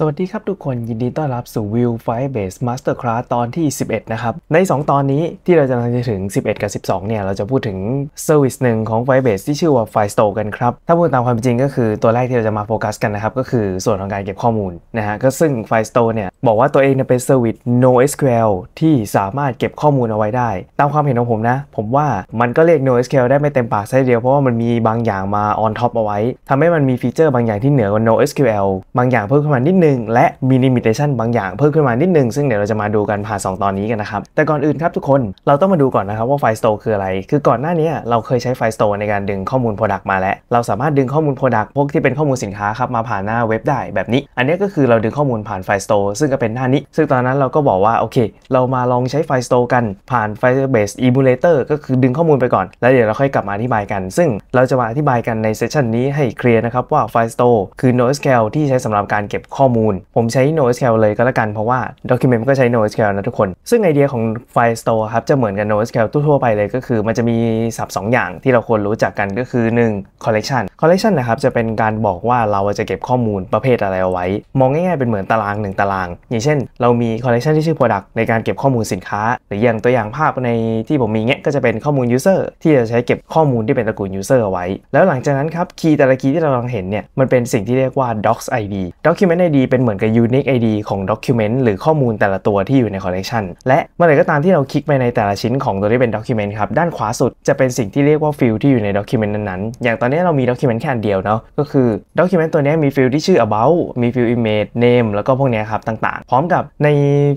สวัสดีครับทุกคนยินดีต้อนรับสู่ View Firebase Masterclass ตอนที่ 11นะครับ ใน 2 ตอนนี้ที่เราจะมาถึง 11 กับ 12 เนี่ย เราจะพูดถึง Service หนึ่งของ Firebase ที่ชื่อว่า Firestore กันครับ ถ้าพูดตามความจริงก็คือตัวแรกที่เราจะมาโฟกัสกันนะครับ ก็คือส่วนของการเก็บข้อมูลนะฮะก็ซึ่ง Firestore เนี่ยบอกว่าตัวเองเป็น Service NoSQL ที่สามารถเก็บข้อมูลเอาไว้ได้ ตามความเห็นของผมนะผมว่ามันก็เรียก NoSQL ได้ไม่เต็มปากซะเดียวเพราะว่ามันมีบางอย่างมา on top เอาไว้ทำให้มันมีฟีเจอร์บางอย่างที่เหนือกว่า NoSQL บางอย่างเพิ่มขึ้นมานิดึงและมีลิมิเตชันบางอย่างเพิ่มขึ้นมานิดนึงซึ่งเดี๋ยวเราจะมาดูกันผ่าน 2 ตอนนี้กันนะครับแต่ก่อนอื่นครับทุกคนเราต้องมาดูก่อนนะครับว่าไฟสโตคืออะไร คือก่อนหน้านี้เราเคยใช้ไฟสโตในการดึงข้อมูล Product มาแล้วเราสามารถดึงข้อมูล Product พวกที่เป็นข้อมูลสินค้าครับมาผ่านหน้าเว็บได้แบบนี้ อันนี้ก็คือเราดึงข้อมูลผ่านไฟสโตซึ่งก็เป็นหน้านี้ ซึ่งตอนนั้นเราก็บอกว่าโอเคเรามาลองใช้ไฟสโตกันผ่าน Firebase Emulator ก็คือดึงข้อมูลไปก่อนแล้วเดี๋ยวเราค่อยกลับมาอธิบายกัน ซึ่งเราจะมาอธิบายกันในเซสชันนี้ให้เคลียร์นะครับว่าไฟสโตคือ NoSQL ที่ใช้สำหรับการเก็บข้อมมูลผมใช้ NoSQL เลยก็แล้วกันเพราะว่า Document ก็ใช้ NoSQL นะทุกคนซึ่งไอเดียของ File Store ครับ จะเหมือนกับ NoSQL ทั่วไปเลยก็คือ มันจะมีศัพท์2อย่างที่เราควรรู้จักกันก็คือ 1 Collection Collection นะครับ จะเป็นการบอกว่าเราจะเก็บข้อมูลประเภทอะไรเอาไว้ มองง่ายๆ เป็นเหมือนตาราง 1 ตาราง อย่างเช่น เรามี Collection ที่ชื่อ Product ในการเก็บข้อมูลสินค้าหรืออย่างตัวอย่างภาพในที่ผมมีเงี้ยก็จะเป็นข้อมูล User ที่จะใช้เก็บข้อมูลที่เป็นตระกูล User เอาไว้ แล้วหลังจากนั้นครับคีย์แต่ละคีย์ที่เรากำลังเห็นเนี่ยมันเป็นสิ่งที่เรียกว่า Docs ID Document ID เป็นเหมือนกับ unique ID ของ document หรือข้อมูลแต่ละตัวที่อยู่ใน collection และเมื่อไหร่ก็ตามที่เราคลิกไปในแต่ละชิ้นของตัวที่เป็น document ครับ ด้านขวาสุดจะเป็นสิ่งที่เรียกว่าฟิลที่อยู่ใน document นั้น ๆ อย่างตอนนี้เรามี document แค่อันเดียวเนาะก็คือ document ตัวนี้มีฟิลที่ชื่อ about มีฟิล image name แล้วก็พวกนี้ครับ ต่างๆ พร้อมกับใน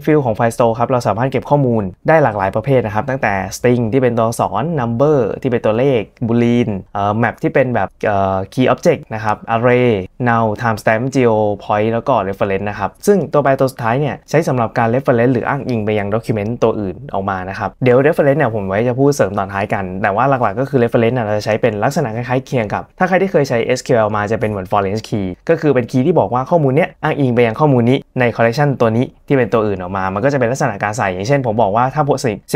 ฟิลของ f i r e store ครับเราสามารถเก็บข้อมูลได้หลากหลายประเภทนะครับ ตั้งแต่ string ที่เป็นตัวอักษร number ที่เป็นตัวเลข boolean เอ่อ map ที่เป็นแบบเอ่อ key object นะครับ array now timestamp geo point แล้วก็ reference นะครับ ซึ่งตัวแปรตัวสุดท้ายเนี่ยใช้สำหรับการ reference หรืออ้างอิงไปยัง document ตัวอื่นออกมานะครับ เดี๋ยว reference เนี่ยผมไว้จะพูดเสริมตอนท้ายกัน แต่ว่าหลักๆก็คือ reference เราจะใช้เป็นลักษณะคล้ายๆเคียงกับ ถ้าใครที่เคยใช้ SQL มาจะเป็นเหมือน foreign key ก็คือเป็นคีย์ที่บอกว่าข้อมูลเนี้ยอ้างอิงไปยังข้อมูลนี้ใน collection ตัวนี้ที่เป็นตัวอื่นออกมา มันก็จะเป็นลักษณะการใส่อย่างเช่น ผมบอกว่าถ้า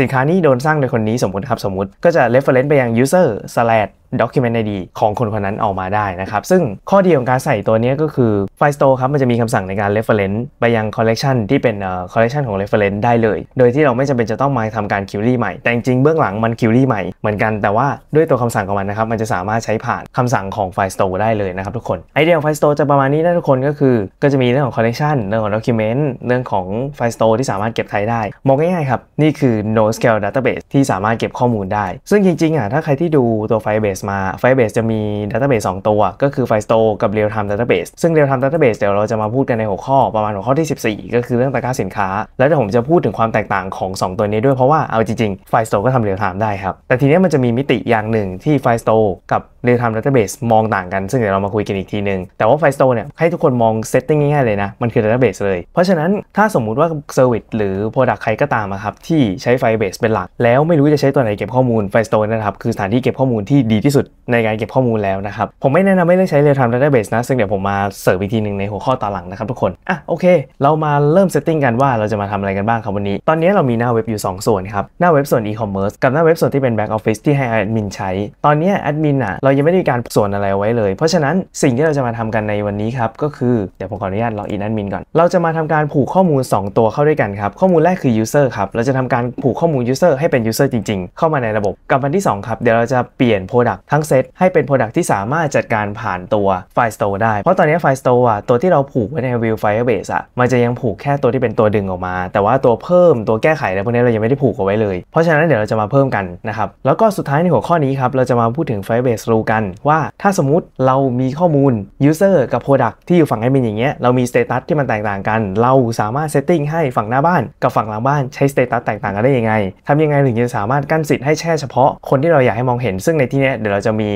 สินค้านี้โดนสร้างโดยคนนี้สมมติครับสมมติ ก็จะ reference ไปยัง user slash ด็อกิเมนต์ไอดีของคนคนนั้นออกมาได้นะครับ ซึ่งข้อดีของการใส่ตัวนี้ก็คือไฟล์ Store ครับมันจะมีคำสั่งในการ Reference ไปยัง Collection ที่เป็น Collection ของ Reference ได้เลย โดยที่เราไม่จำเป็นจะต้องมาทำการ Query ใหม่ แต่จริงเบื้องหลังมัน Query ใหม่เหมือนกันแต่ว่าด้วยตัวคำสั่งของมันนะครับมันจะสามารถใช้ผ่านคำสั่งของไฟล์ Store ได้เลยนะครับทุกคนไอเดียของไฟล์ Store จะประมาณนี้นะทุกคนก็คือก็จะมีเรื่องของ Collection เรื่องของ Document เรื่องของไฟล์ Store ที่สามารถเก็บไทยได้ มองง่ายๆครับนี่คือ n o s a l Database ที่สามารถเก็บข้อมูลได้ ซึ่งจริงๆอ่ะถ้าใครที่ดูตัว Firebase มา Firebase จะมี Database 2ตัว ก็คือ Firestore กับ Real Time Database ซึ่ง Real Time Database เดี๋ยวเราจะมาพูดกันในหัวข้อประมาณหัวข้อที่ 14 ก็คือเรื่องตะกร้าสินค้า แล้วเดี๋ยวผมจะพูดถึงความแตกต่างของ 2 ตัวนี้ด้วยเพราะว่าเอาจริงๆ Firestore ก็ทำ Real Time ได้ครับ แต่ทีนี้มันจะมีมิติอย่างหนึ่งที่ Firestore กับ Real Time Database มองต่างกัน ซึ่งเดี๋ยวเรามาคุยกันอีกทีนึงแต่ว่า Firestore เนี่ยให้ทุกคนมอง setting ง่ายๆเลยนะมันคือ Database เลย เพราะฉะนั้นถ้าสมมุติว่า Service หรือ Product ใครก็ตามครับที่ใช้ Firebase เป็นหลักแล้วไม่รู้จะใช้ตัวไหนเก็บข้อมูล Firestore นะครับคือสถานที่เก็บข้อมูลที่ดีที่สุดในการเก็บข้อมูลแล้วนะครับ ผมไม่แนะนำให้เลือกใช้เ Real Time d ตต a ์เบสนะ ซึ่งเดี๋ยวผมมาเสิร์ฟอีกทีหนึ่งในหัวข้อตอนหลังนะครับทุกคน อ่ะโอเค เรามาเริ่มเซตติ้งกันว่าเราจะมาทำอะไรกันบ้างครับวันนี้ ตอนนี้เรามีหน้าเว็บอยู่ 2 ส่วนครับ หน้าเว็บส่วนอีคอมเมิร์ซกับหน้าเว็บส่วนที่เป็นแบ็กออฟฟิศที่ให้แอดมินใช้ ตอนนี้แอดมินอ่ะเรายังไม่ได้มีการส่วนอะไรไว้เลยเพราะฉะนั้นสิ่งที่เราจะมาทำกันในวันนี้ครับก็คือเดี๋ยวผมขออนุญาตล็อกอินแอดมินก่อน เราจะมาทำการผูกข้อมูล 2 ตัวเข้าด้วยกันครับข้อมูลแรกคือ user ครับเราจะทาการผูกข้อมูล user ให้เป็น user จริงๆ เข้ามาในระบบกับวันที่2ครับเดี๋ยวเราจะเปลี่ยน p r o Product ทั้งเซตให้เป็น Product ที่สามารถจัดการผ่านตัวไฟสโ Store ได้ เพราะตอนนี้ไฟสโ Store อ่ะตัวที่เราผูกไว้ใน View Firebase อ่ะมันจะยังผูกแค่ตัวที่เป็นตัวดึงออกมา แต่ว่าตัวเพิ่มตัวแก้ไขอะไรพวกนี้เรายังไม่ได้ผูกเอาไว้เลย เพราะฉะนั้นเดี๋ยวเราจะมาเพิ่มกันนะครับ แล้วก็สุดท้ายในหัวข้อนี้ครับเราจะมาพูดถึง Firebase Rule กันว่าถ้าสมมติเรามีข้อมูล User กับ Product ที่อยู่ฝั่งไอเมินอย่างเงี้ยเรามีสเตตัสที่มันแตกต่างกัน เราสามารถเซตติ้งให้ฝั่งหน้าบ้านกับฝั่งหลังบ้านใช้สเตตัสแตกต่างกันได้ยังไงทำยังไงถึงจะสามารถกั้นสิทธิ์ให้แช่เฉพาะคนที่เราอยากให้มองเห็นซึ่งในที่นี้ดี๋ยวเราจะมี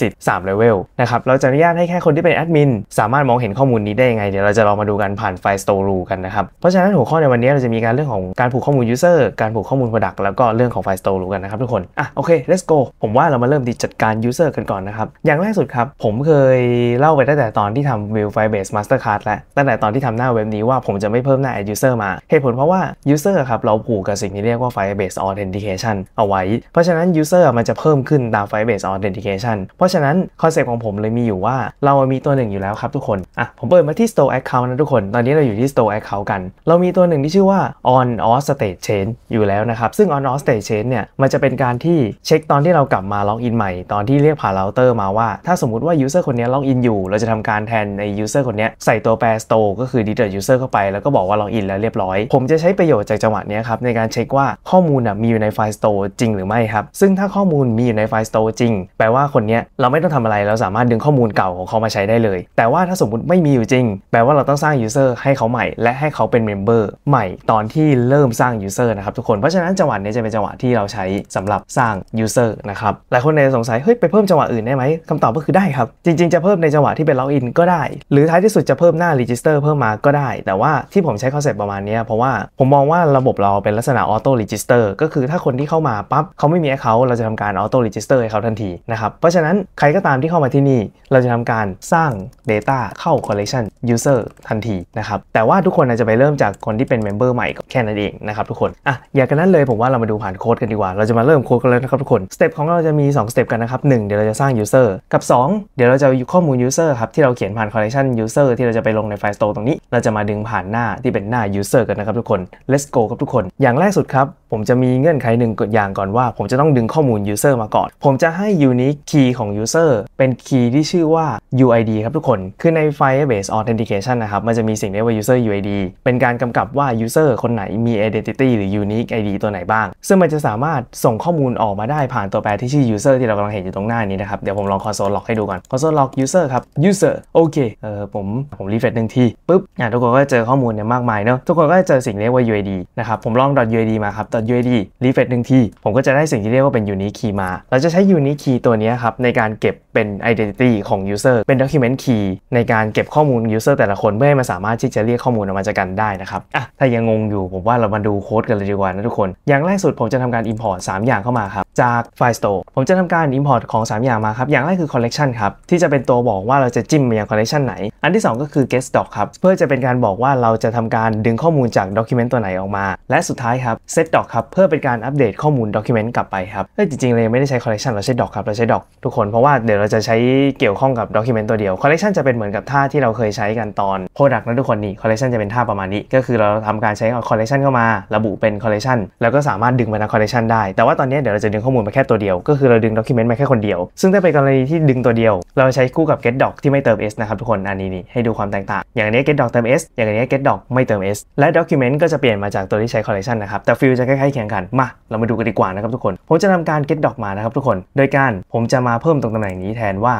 สิทธิ์3เลเวลนะครับเราจะอนุญาตให้แค่คนที่เป็นแอดมินสามารถมองเห็นข้อมูลนี้ได้ยังไงเดี๋ยวเราจะลองมาดูกันผ่านไฟล์ Store Rule กันนะครับเพราะฉะนั้นหัวข้อในวันนี้เราจะมีการเรื่องของ การผูกข้อมูล User การผูกข้อมูล Product แล้วก็เรื่องของไฟล์ Store Rule กันนะครับทุกคนอ่ะโอเค let's go ผมว่าเรามาเริ่มีจัดการ User กันก่อนนะครับอย่างแรกสุดครับผมเคยเล่าไปตั้งแต่ตอนที่ทำ View Firebase Mastercard และตั้งแต่ตอนที่ทำหน้าเว็บนี้ว่าผมจะไม่เพิ่มหน้า Add User มาเหตุผลเพราะว่า User ครับเราผูกกับสิ่งที่เรียกว่า Firebase Authentication เอาไว้เพราะฉะนั้น User มันจะเพิ่มขึ้นตาม Firebase Authentication เพราะฉะนั้น คอนเซ็ปต์ของผมเลยมีอยู่ว่าเรามีตัวหนึ่งอยู่แล้วครับทุกคนอ่ะผมเปิดมาที่ Store Account นะทุกคน ตอนนี้เราอยู่ที่ Store Account กัน เรามีตัวหนึ่งที่ชื่อว่า On Off State Change อยู่แล้วนะครับ ซึ่ง On Off State Change เนี่ยมันจะเป็นการที่เช็คตอนที่เรากลับมาล็อกอินใหม่ตอนที่เรียกผ่านเราเตอร์มาว่า ถ้าสมมติว่า user คนนี้ล็อกอินอยู่เราจะทำการแทนใน user คนนี้ใส่ตัวแปร Store ก็คือ delete user เข้าไป แล้วก็บอกว่าล็อกอินแล้วเรียบร้อย ผมจะใช้ประโยชน์จากจังหวะนี้ครับในการเช็คว่าข้อมูลมีอยู่ในไฟล์ Store จริงหรือไม่ครับซึ่งถ้าข้อมูลมีอยู่ในไฟล์ Store จริงแปลว่าคนนี้เราไม่ต้องทำอะไรเราสามารถดึงข้อมูลเก่าของเขามาใช้ได้เลย แต่ว่าถ้าสมมติไม่มีอยู่จริงแปลว่าเราต้องสร้างยูเซอร์ให้เขาใหม่ และให้เขาเป็นเมมเบอร์ใหม่ตอนที่เริ่มสร้างยูเซอร์นะครับทุกคน เพราะฉะนั้นจังหวะนี้จะเป็นจังหวะที่เราใช้สำหรับสร้างยูเซอร์นะครับหลายคนในสงสัยเฮ้ยไปเพิ่มจังหวะอื่นได้ไหมคำตอบก็คือได้ครับ จริงๆจะเพิ่มในจังหวะที่เป็นล็อกอินก็ได้ หรือท้ายที่สุดจะเพิ่มหน้ารีจิสเตอร์เพิ่มมาก็ได้แต่ว่าที่ผมใช้คอนเซ็ปต์ประมาณนี้เพราะว่าผมมองว่าระบบเราเป็นลักษณะต้รีจิสเตอร์ก็คือถ้าคนที่เข้ามาปั๊บเขาไม่มีอคเคาท์เราจะทำการต้รีจิสเตอร์ให้เขาทันทีนะครับเพราะฉะนั้นใครก็ตามที่เข้ามาที่นี่เราจะทำการสร้าง Data เข้า Collection User ทันทีนะครับแต่ว่าทุกคนอาจจะไปเริ่มจากคนที่เป็นเมมเบอร์ใหม่แค่นั้นเองนะครับทุกคนอ่ะอย่างนั้นเลย ผมว่าเรามาดูผ่านโค้ดกันดีกว่าเราจะมาเริ่มโค้ดกันเลยนะครับทุกคนสเต็ปของเราจะมี2สเต็ปกันนะครับหเดี๋ยวเราจะสร้าง User กับ 2 เดี๋ยวเราจะข้อมูล User ครับที่เราเขียนผ่าน Collection User ที่เราจะไปลงในไฟล์ Store ตรงนี้เราจะมาดึงผ่านหน้าที่เป็นหน้า User กันนะครับทุกคน let's go ครับทุกคน อย่างแรกสุดครับผมจะมีเงื่อนไขหนึ่งอย่างก่อนว่าผมจะต้องดึงข้อมูล User มาก่อน ผมจะให้ unique key ของ user เป็น key ที่ชื่อว่า UID ครับทุกคน คือใน Firebase Authentication นะครับ มันจะมีสิ่งเรียกว่า user UID เป็นการกำกับว่า user คนไหนมี identity หรือ unique ID ตัวไหนบ้าง ซึ่งมันจะสามารถส่งข้อมูลออกมาได้ผ่านตัวแปรที่ชื่อ user ที่เรากำลังเห็นอยู่ตรงหน้านี้นะครับ เดี๋ยวผมลอง console log ให้ดูก่อน console log user ครับ user โอเคเออผมผมรีเฟรชหนึ่งทีปุ๊บอ่ะทุกคนก็เจอข้อมูลเนี่ยมากมายเนาะทุกคนก็จะเจอสิ่งเรียกว่า UID นะครับผมลอง .uid มาครับ .uid รีเฟรชหนึ่งทีผมก็จะได้สิ่งที่เรียกว่าเป็น unique key มาเราจะใช้ unique key ย์ตัวนี้ครับในการเก็บเป็น identity ของ user เป็น document key ในการเก็บข้อมูล user แต่ละคน เพื่อให้มันสามารถที่จะเรียกข้อมูลออกมาจากกันได้นะครับอ่ะถ้ายังงงอยู่ผมว่าเรามาดูโค้ดกันเลยดีกว่านะทุกคนอย่างแรกสุดผมจะทำการ import 3 อย่างเข้ามาครับ จาก file store ผมจะทำการ import ของ 3 อย่างมาครับ อย่างแรกคือ collection ครับ ที่จะเป็นตัวบอกว่าเราจะจิ้มไปยัง collection ไหน อันที่2ก็คือ guest doc ครับเพื่อจะเป็นการบอกว่าเราจะทำการดึงข้อมูลจาก document ตัวไหนออกมา และสุดท้ายครับ set doc ครับเพื่อเป็นการอัปเดตข้อมูล document กลับไปครับเฮ้จริงๆเลยไม่ได้ใช้ collection เราใช้ doc ครับับเราใช้ดอกทุกคนเพราะว่าเดี๋ยวเราจะใช้เกี่ยวข้องกับด็อกิเมนต์ตัวเดียวคอลเลกชันจะเป็นเหมือนกับท่าที่เราเคยใช้กันตอนโปรดักต์นะทุกคนนี่คอลเลกชันจะเป็นท่าประมาณนี้ก็คือเราทำการใช้คอลเลกชันเข้ามาระบุเป็นคอลเลกชันแล้วก็สามารถดึงมาทนงคอลเลกชันได้แต่ว่าตอนนี้เดี๋ยวเราจะดึงข้อมูลมาแค่ตัวเดียว ก็คือเราดึงด็อกิเมนต์มาแค่คนเดียวซึ่งถ้าเป็นกรณีที่ดึงตัวเดียว เราใช้คู่กับ get doc ที่ไม่เติม s นะครับทุกคนอันนี้นี่ให้ดูความแตกต่างอย่างนี้ get doc เติม s อย่างนี้ get doc ไม่เติม s และ document ก็จะเปลี่ยนมาจากตัวที่ใช้ collection นะครับแต่ฟิลจะใกล้ๆเคียงกันมาเรามาดูกันดีกว่านะครับทุกคนผมจะทำการ get doc มานะครับทุกคนโดยการานผมจะมาเพิ่มตรงตำแหน่งนี้แทนว่า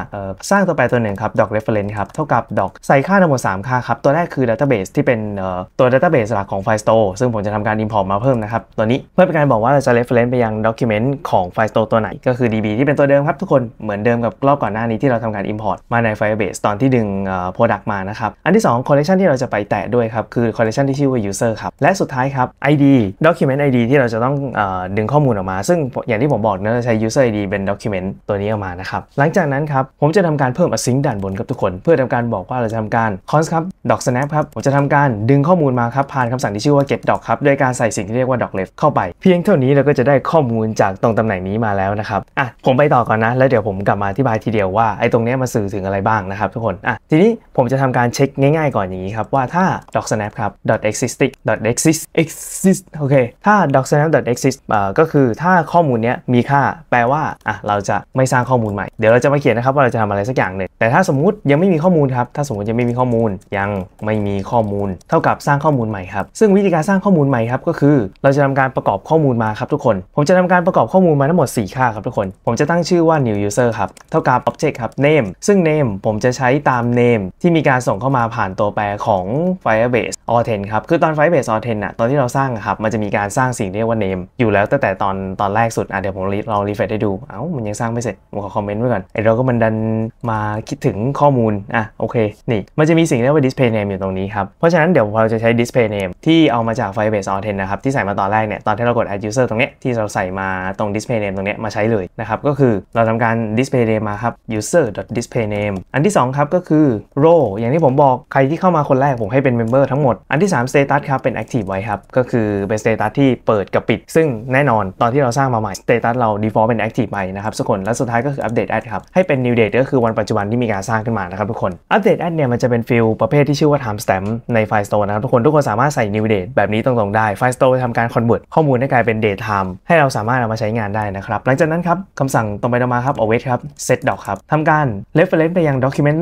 สร้างตัวแปรตัวหนึ่งครับดอก reference ครับ เท่ากับ ดอกใส่ค่าทั้งหมด 3 ค่าครับ ตัวแรกคือ database ที่เป็นตัว database หลักของ Firestore ซึ่งผมจะทำการ import มาเพิ่มนะครับตัวนี้เพื่อเป็นการบอกว่าเราจะ reference ไปยัง document ของ Firestore ตัวไหน ก็คือ DB ที่เป็นตัวเดิมครับทุกคนเหมือนเดิมกับรอบก่อนหน้านี้ที่เราทำการ import มาใน Firebase ตอนที่ดึง product มานะครับอันที่2 collection ที่เราจะไปแตะด้วยครับคือ collection ที่ชื่อว่า user ครับและสุดท้ายครับ ID document ID ที่เราจะต้องดึงข้อมูลออกมาซึ่งอย่างที่ผมบอกนะเราใช้ user ID เป็น document e e m e n t ตัวนี้ออกมานะครับ หลังจากนั้นครับผมจะทำการเพิ่ม async ด่านบนกับทุกคน เพื่อทำการบอกว่าเราจะทำการ const ครับ doc snap ครับผมจะทำการดึงข้อมูลมาครับผ่านคำสั่งที่ชื่อว่า get doc ครับโดยการใส่สิ่งที่เรียกว่า doc left เข้าไป เพียงเท่านี้เราก็จะได้ข้อมูลจากตรงตำแหน่งนี้มาแล้วนะครับอ่ะผมไปต่อก่อนนะ แล้วเดี๋ยวผมกลับมาอธิบายทีเดียวว่าไอ้ตรงนี้มาสื่อถึงอะไรบ้างนะครับ ทุกคนอ่ะทีนี้ผมจะทำการเช็คง่ายๆ ก่อนอย่างนี้ครับว่าถ้า doc snap ครับ .exist .exist exist โอเคถ้า doc snap .exist ก็คือถ้าข้อมูลเนี้ยมีค่าแปลว่าอ่ะเราจะไม่สร้างข้อมูลใหม่เดี๋ยวเราจะมาเขียนนะครับว่าเราจะทำอะไรสักอย่างหนึ่งแต่ถ้าสมมุติยังไม่มีข้อมูลครับถ้าสมมติยังไม่มีข้อมูลยังไม่มีข้อมูลเท่ากับสร้างข้อมูลใหม่ครับ ซึ่งวิธีการสร้างข้อมูลใหม่ครับก็คือ เราจะทำการประกอบข้อมูลมาครับทุกคนผมจะทำการประกอบข้อมูลมาทั้งหมด 4ค่าครับทุกคน ผมจะตั้งชื่อว่า new user ครับเท่ากับ object ครับ name ซึ่ง name ผมจะใช้ตาม name ที่มีการส่งเข้ามาผ่านตัวแปรของ firebase authen ครับคือตอน firebase o r 10น่ะตอนที่เราสร้างครับมันจะมีการสร้างสิ่งเรียกว่า name อยู่แล้วตั้งแต่ตอนตอนแรกสุดอ่ะเดี๋ยวผมลองรีเฟรชให้ดูเอ้ามันยังังสร้างไม่เสร็จขอคอมเมนต์ไว้ก่อน ไอเราก็มันดันมาคิดถึงข้อมูล อ่ะ โอเค นี่ มันจะมีสิ่งเรียกว่า display name อยู่ตรงนี้ครับ เพราะฉะนั้นเดี๋ยวเราจะใช้ display name ที่เอามาจาก Firebase on 10นะครับ ที่ใส่มาตอนแรกเนี่ย ตอนที่เรากด add user ตรงเนี้ยที่เราใส่มาตรง display name ตรงเนี้ยมาใช้เลยนะครับ ก็คือเราทำการ display name มาครับ user display name อันที่ 2 ครับก็คือ row อย่างที่ผมบอกใครที่เข้ามาคนแรกผมให้เป็น member ทั้งหมด อันที่ 3 status ครับเป็น active ไว้ครับ ก็คือเป็น status ที่เปิดกับปิด ซึ่งแน่นอนตอนที่เราสร้างมาใหม่ status เรา default เป็น active ไปนะครับกคนและสุดท้ายก็คืออัปเดตแอดครับ ให้เป็นนิวเด t ก็คือวันปัจจุบันที่มีการสร้างขึ้นมานะครับทุกคนอัปเดตแอดเนี่ยมันจะเป็นฟิลประเภทที่ชื่อว่า timestamp ในไฟล์สโตร์นะครับทุกคนทุกคนสามารถใส่นิวเด t แบบนี้ตรง ๆ ได้ไฟล์สโตร์จะทำการคอนเวิร์ตข้อมูลให้กลายเป็นเด t ไทม์ให้เราสามารถเอามาใช้งานได้นะครับ หลังจากนั้นครับคำสั่งตรงไปตรงมาครับ await ครับ set doc ครับทำการ reference ไปยัง document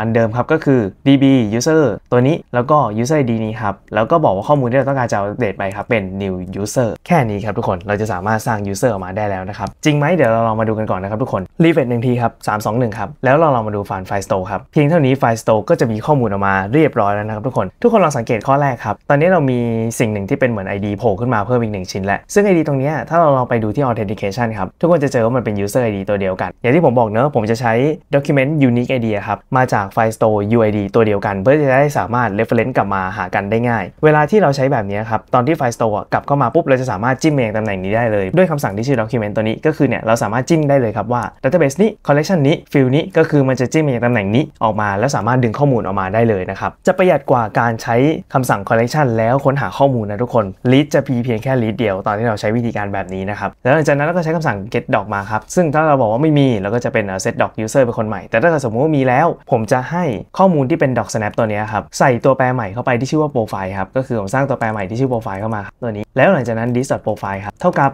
อันเดิมครับก็คือ db user ตัวนี้แล้วก็ user id นี้ครับแล้วก็บอกว่าข้อมูลที่เราต้องการจะอัปเดตไปครับเป็น new user แค่นี้ครับทุกคนเราจะสามารถสร้าง user ออกมาได้แล้วนะครับ จริงไหมเดี๋ยวเราลองมาดูกันกันก่อนนะครับทุกคนรีเฟรชหนึ่งทีครับสามสองหนึ่งครับ แล้วเราลองมาดูฟันไฟสโตครับเพียงเท่านี้ไฟสโตก็จะมีข้อมูลออกมาเรียบร้อยแล้วนะครับทุกคน ทุกคนลองสังเกตข้อแรกครับ ตอนนี้เรามีสิ่งหนึ่งที่เป็นเหมือน ID โผล่ขึ้นมาเพิ่มอีกหนึ่งชิ้น แล้ว ซึ่ง ID ตรงนี้ถ้าเราลองไปดูที่ authentication ครับ ทุกคนจะเจอว่ามันเป็น user ID ตัวเดียวกัน อย่างที่ผมบอกเนอะผมจะใช้ document unique ID ครับมาจากไฟสโต UID ตัวเดียวกันเพื่อจะได้สามารถ reference กลับมาหากันได้ง่าย เวลาที่เราใช้แบบนี้ครับตอนที่ไฟสโตกลับเข้ามาปุ๊บเราจะสามารถจิ้มเองตำแหน่งนี้ได้เลยด้วยคำสั่งที่ชื่อ document ตัวนี้ก็คือเนี่ยเราสามารถจิ้มไได้เลยครับว่าดัตเตอร์เบสนี้คอลเลกชันนี้ฟิลนี้ก็คือมันจะจิ้มมาจากตำแหน่งนี้ออกมาแล้วสามารถดึงข้อมูลออกมาได้เลยนะครับ จะประหยัดกว่าการใช้คำสั่งคอลเลกชันแล้วค้นหาข้อมูลนะทุกคนลิสจะพีเพียงแค่ลิสเดียวตอนที่เราใช้วิธีการแบบนี้นะครับ แล้วหลังจากนั้นเราก็ใช้คำสั่ง get doc มาครับซึ่งถ้าเราบอกว่าไม่มีเราก็จะเป็น set doc user เป็นคนใหม่ แต่ถ้าสมมติว่ามีแล้ว ผมจะให้ข้อมูลที่เป็น doc snap ตัวนี้ครับใส่ตัวแปรใหม่เข้าไปที่ชื่อว่า profile ครับก็คือผมสร้างตัวแปรใหม่ที่ชื่อ profile เข้ามาตัวนี้แล้วหลังจากนั้น dis profile ครับเท่ากับ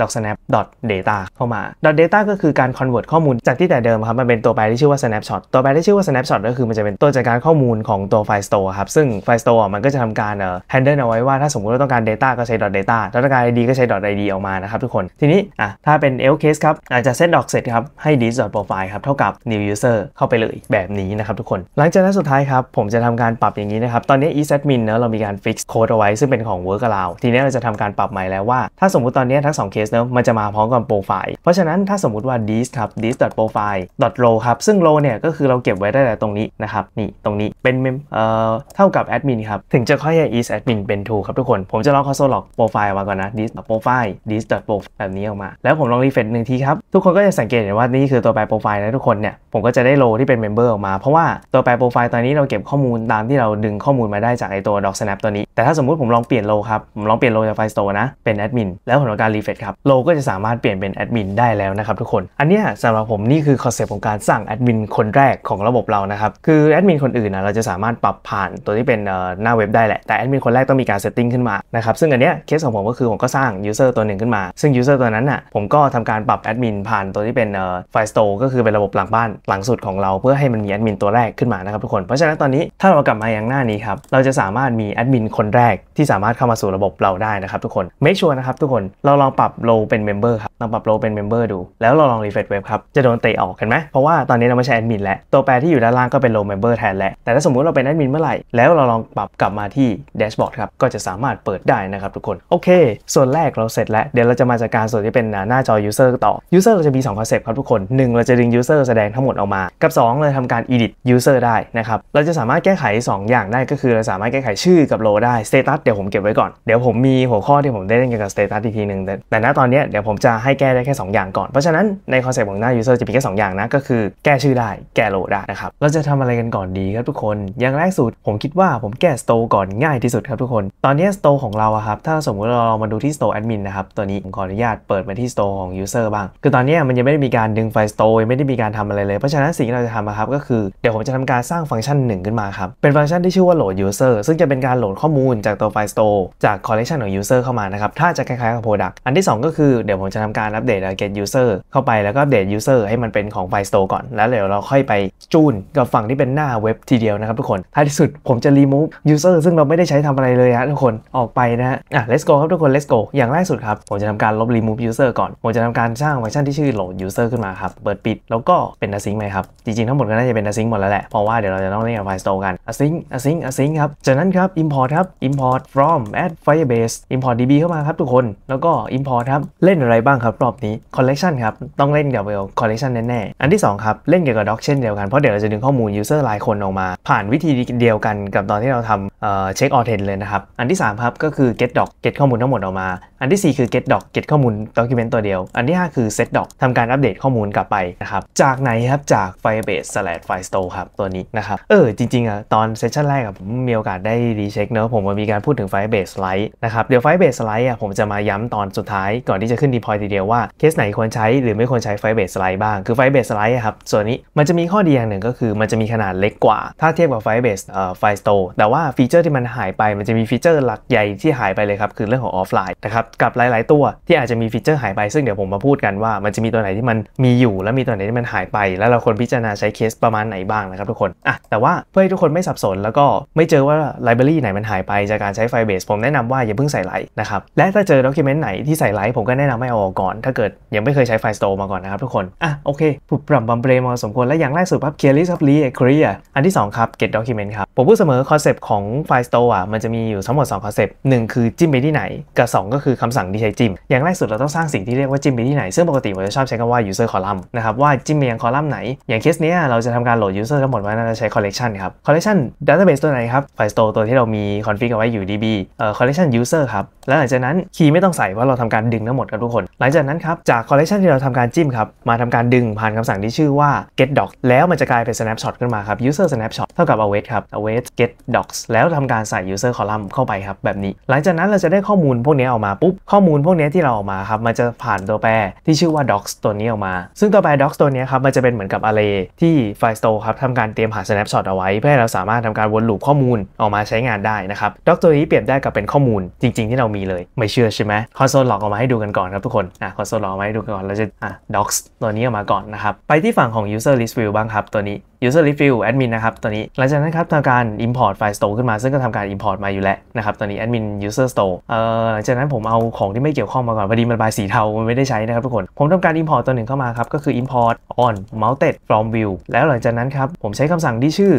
dot snap dot data เข้ามา d a t a ก็คือการ convert ข้อมูลจากที่แต่เดิมครับมันเป็นตัวแปรที่ชื่อว่า snapshot ตัวแปรที่ชื่อว่า snapshot ก็คือมันจะเป็นตัวจัดการข้อมูลของตัว file store ครับซึ่ง file store มันก็จะทำการ handle เอาไว้ว่าถ้าสมมติว่าต้องการ data ก็ใช้ dot data ถ้าต้องการ id ก็ใช้ dot id ออกมานะครับทุกคนทีนี้อ่ะถ้าเป็น l case ครับอาจจะ set dot ร็จครับให้ dis profile ครับเท่ากับ new user เข้าไปเลยแบบนี้นะครับ ทุกคนหลังจากนั้นสุดท้ายครับผมจะทำการปรับอย่างนี้นะครับ ตอนนี้ esadmin เนอะเรามีการ fix code เอาไว้ซึ่งเป็นของ workaround ทีนี้ี้เราจะทำการปรับใหม่แล้วว่าถ้าสมมุติตอนนี้ทั้ง 2 เคสเนะมันจะมาพร้อมกับโปรไฟล์เพราะฉะนั้นถ้าสมมุติว่า t h i s ครับ t h i s dot profile dot row ครับซึ่ง row เนี่ยก็คือเราเก็บไว้ได้แต่ตรงนี้นะครับ นี่ตรงนี้เป็นเอ่อเท่ากับ admin ครับ ถึงจะค่อยให้ is admin เป็น t r u e ครับทุกคน ผมจะลองคอนโซลล็อกโปรไฟล์มาก่อนนะ t h i s profile t h i s dot profile แบบนี้ออกมา แล้วผมลองรีเฟรชหนึ่งทีครับทุกคนก็จะสังเกตเห็นว่านี่คือตัวแปรโปรไฟล์นะทุกคนเนี่ยผมก็จะได้ row ที่เป็น member ออกมาเพราะว่าตัวแปรโปรไฟล์ตอนนี้เราเก็บข้อมูลตามที่เราดึงข้อมูลมาได้จากไอตัว doc snap ตัวนี้ แต่ถ้าสมมติผมลองเปลี่ยน row ครับผมลองเปลี่ยนโลจากไฟสโตนะเป็นแอดมินแล้วผลของการรีเฟรชครับโลก็จะสามารถเปลี่ยนเป็นแอดมินได้แล้วนะครับทุกคนอันนี้สำหรับผมนี่คือคอนเซปต์ของการสร้างแอดมินคนแรกของระบบเรานะครับ คือแอดมินคนอื่นนะเราจะสามารถปรับผ่านตัวที่เป็นหน้าเว็บได้แหละแต่แอดมินคนแรกต้องมีการเซตติ้งขึ้นมานะครับซึ่งอันเนี้ยเคสของผมก็คือผมก็สร้างยูเซอร์ตัวหนึ่งขึ้นมา ซึ่งยูเซอร์ตัวนั้นน่ะผมก็ทำการปรับแอดมินผ่านตัวที่เป็นไฟสโตก็คือเป็นระบบหลังบ้านหลังสุดของเราเพื่อให้มันมีแอดมินตัวแรกขึ้นมานะครับทุกคนเพราะฉะนั้นตอนนี้ถ้าเรากลับมายางหน้านี้ครับเราจะสามารถมีแอดมินคนแรกที่สามารถเข้ามาสู่ระบบเราได้นะครับทุกคนไม่ชัวร์นะครับ ทุกคน เราลองปรับโลเป็นเมมเบอร์ครับ ลองปรับโลเป็นเมมเบอร์ดู แล้วเราลองรีเฟรชเว็บครับ จะโดนเตะออกกันไหม เพราะว่าตอนนี้เราไม่ใช่แอดมินแล้ว ตัวแปรที่อยู่ด้านล่างก็เป็นโลเมมเบอร์แทนแล้ว แต่ถ้าสมมติเราเป็นแอดมินเมื่อไหร่ แล้วเราลองปรับกลับมาที่แดชบอร์ดครับ ก็จะสามารถเปิดได้นะครับทุกคน โอเค ส่วนแรกเราเสร็จแล้ว เดี๋ยวเราจะมาจัดการส่วนที่เป็นหน้าจอ user ต่อ user เราจะมี2คอนเซปต์ครับทุกคน 1 เราจะดึง user แสดงทั้งหมดออกมา กับ 2เราทำการ edit user ได้นะครับ เราจะสามารถแก้ไข 2 อย่างได้ ก็คือเราสามารถแก้ไขชื่อกับโลได้ status เดี๋ยวผมเก็บไว้ก่อนเดี๋ยวผมมีมีหัวข้อที่ผมได้เล่นเกี่ยวกับสเตตัสอีกทีหนึ่งแต่แต่ณตอนนี้เดี๋ยวผมจะให้แก้ได้แค่ 2 อย่างก่อนเพราะฉะนั้นในคอนเซ็ปต์ของหน้ายูเซอร์จะมีแค่ 2 อย่างนะก็คือแก้ชื่อได้แก้โหลดได้นะครับเราจะทำอะไรกันก่อนดีครับทุกคนอย่างแรกสุดผมคิดว่าผมแก้ store ก่อนง่ายที่สุดครับทุกคน ตอนนี้ store ของเราอะครับถ้าสมมติเราลองมาดูที่ store admin นะครับ ตัวนี้ผมขออนุญาตเปิดมาที่ store ของ user บ้างคือตอนนี้มันยังไม่ได้มีการดึงไฟล์ store ไม่ได้มีการทำอะไรเลย เพราะฉะนั้นสิ่งที่เราจะทำครับก็คือเดี๋ยวผมจะทำการสร้างฟังก์ชันหนึ่งขึ้นมาครับเป็นฟังก์ชันที่ชื่อว่า load user ซึ่งจะเป็นการโหลดข้อมูลจากตัวไฟ store จาก collection ของ User เข้ามานะครับถ้าจะคล้ายๆกับ Product อันที่ 2 ก็คือเดี๋ยวผมจะทำการอัปเดตเกณฑ์ยูเซอร์เข้าไปแล้วก็อัปเดต User ให้มันเป็นของไฟสโ Store ก่อนแล้วเดี๋ยวเราค่อยไปจูนกับฝั่งที่เป็นหน้าเว็บทีเดียวนะครับทุกคนท้ายที่สุดผมจะรีมูฟยูเซอร์ซึ่งเราไม่ได้ใช้ทำอะไรเลยนะทุกคนออกไปนะฮะอ่ะ let's go ครับทุกคน let's go อย่างแรกสุดครับผมจะทำการลบรีมูฟยูเซอร์ก่อนผมจะทำการสร้างฟังก์ชันที่ชื่อโหลดยูเซอร์ขึ้นมาครับเปิดปิดแล้วก็เป็น async ไหมครับจริงๆทั้งหมดก็น่าจะเป็น async หมดแล้วแหละเพราะว่าเดี๋ยวเราจะต้องเล่นกับไฟล์ Store กัน async async async ครับจากนั้นครับ import ครับ import from a d firebase b a s e Import DB เข้ามาครับทุกคนแล้วก็ Import ครับเล่นอะไรบ้างครับรอบนี้ Collection ครับ ต้องเล่นเกี่ยวกับ Collection แน่ๆอันที่ 2 ครับ เล่นเกี่ยวกับ Doc เช่นเดียวกันเพราะเดี๋ยวเราจะดึงข้อมูล User หลายคนออกมา ผ่านวิธีเดียวกันกับตอนที่เราทำเอ่อเช็คออเทนเลยนะครับ อันที่ 3 ครับ ก็คือ Get Doc Get ข้อมูลทั้งหมดออกมา อันที่ 4 คือ Get Doc Get ข้อมูล Document ตัวเดียว อันที่5คือ Set Doc ทำการอัปเดตข้อมูลกลับไปนะครับจากไหนครับจาก Firebase slash Firestore ครับตัวนี้นะครับเออจริงๆอ่ะตอนเซสชั่นแรกอะผมมีโอกาสได้รีเช็คเนอะผมมีการพูดถึง Firebase Lite นะครับครับเดี๋ยวไฟเบสไลด์อ่ะผมจะมาย้ำตอนสุดท้ายก่อนที่จะขึ้นดีพอยทีเดียวว่าเคสไหนควรใช้หรือไม่ควรใช้ไฟเบสไลด์บ้าง คือไฟเบสไลด์ครับส่วนนี้มันจะมีข้อดีอย่างหนึ่งก็คือมันจะมีขนาดเล็กกว่า ถ้าเทียบกับไฟเบสเอ่อไฟสโตแต่ว่าฟีเจอร์ที่มันหายไป มันจะมีฟีเจอร์หลักใหญ่ที่หายไปเลยครับคือเรื่องของออฟไลน์นะครับกับหลาย ๆ ตัวที่อาจจะมีฟีเจอร์หายไปซึ่งเดี๋ยวผมมาพูดกันว่ามันจะมีตัวไหนที่มันมีอยู่และมีตัวไหนที่มันหายไป แล้วเราควรพิจารณาใช้เคสประมาณไหนบ้างนะครับทุกคนอ่ะแต่ว่าเพื่อให้ทุกคนไม่สับสน แล้วก็ไม่เจอว่าไลบรารีไหนมันหายไปจากการใช้ไฟเบสผมแนะนำว่าอย่าเิ่งใส่ไลท์นะครับและถ้าเจอด็อกิเมนต์ไหนที่ใส่ไลท์ ผมก็แนะนำให้ออกก่อน ถ้าเกิดยังไม่เคยใช้ไฟสโตร์มาก่อนนะครับทุกคน อ่ะโอเคปุดปรับบำเบรมาสมควรและอย่างแรกสุดครับ clear list o เ l e a r e a อันที่ 2 ครับเตด็ document ครับ ผมพูดเสมอคอนเซปต์ของไฟสโตร์อ่ะมันจะมีอยู่ทั้งหมด2คอนเซปต์หนึ่งคือจิ้มไปที่ไหน กับ 2 ก็คือคำสั่งที่ใช้จิ้มอย่างแรกสุดเราต้องสร้างสิ่งที่เรียกว่าจิ้มไปที่ไหนซึ่งปกติผมจะชอบใช้คำว่า user column นะครับว่าจิ้มไปยังคอลัมน์ไหน อย่างเคสเนี้ยเราจะทำการโหลด user ทั้งหมดไว้น่าจะใช้ collection ครับ collection database ตัวไหนครับ file store ตัวที่เรามี config เอาไว้อยู่ db เอ่อ collection user อร์ครับและหลังจากนั้นคีย์ไม่ต้องใส่เพราะเราทำการดึงทั้งหมดกันทุกคนหลังจากนั้นครับจากคอลเลคชันที่เราทำการจิ้มครับมาทำการดึงผ่านคำสั่งที่ชื่อว่า get doc แล้วมันจะกลายเป็น snapshot ขึ้นมาครับ user snapshot เท่ากับ await ครับ await get docs แล้วทำการใส่ user column เข้าไปครับแบบนี้ หลังจากนั้นเราจะได้ข้อมูลพวกนี้ออกมาปุ๊บข้อมูลพวกนี้ที่เราออกมาครับมันจะผ่านตัวแปรที่ชื่อว่า docs ตัวนี้ออกมา ซึ่งตัวแปร docs ตัวนี้ครับมันจะเป็นเหมือนกับ array ที่ f i r e store ครับทำการเตรียมหา snapshot เอาไว้เพื่อให้เราสามารถทำการวนลูปข้อมูลออกมาใช้งานได้นะครับ docs ตัวนี้เปรียบได้กับเป็นข้อมูลจริงๆ ที่เรามีเลยไม่เชื่อใช่ไหมคอนโซลหลอกออกมาให้ดูกันก่อนครับทุกคนอ่ะคอนโซลหลอกออกมาให้ดูก่อนเราจะอ่ะ docs ตัวนี้ออกมาก่อนนะครับไปที่ฝั่งของ user list view บ้างครับตัวนี้ user list view admin นะครับตัวนี้หลังจากนั้นครับทำการ import file store ขึ้นมาซึ่งก็ทำการ import มาอยู่แล้วนะครับตัวนี้ admin user store เอ่อหลังจากนั้นผมเอาของที่ไม่เกี่ยวข้องมาก่อน พอดีมันบายสีเทามันไม่ได้ใช้นะครับทุกคนผมทำการ import ตัวหนึ่งเข้ามาครับก็คือ import on mounted from view แล้วหลังจากนั้นครับผมใช้คำสั่งที่ชื่อ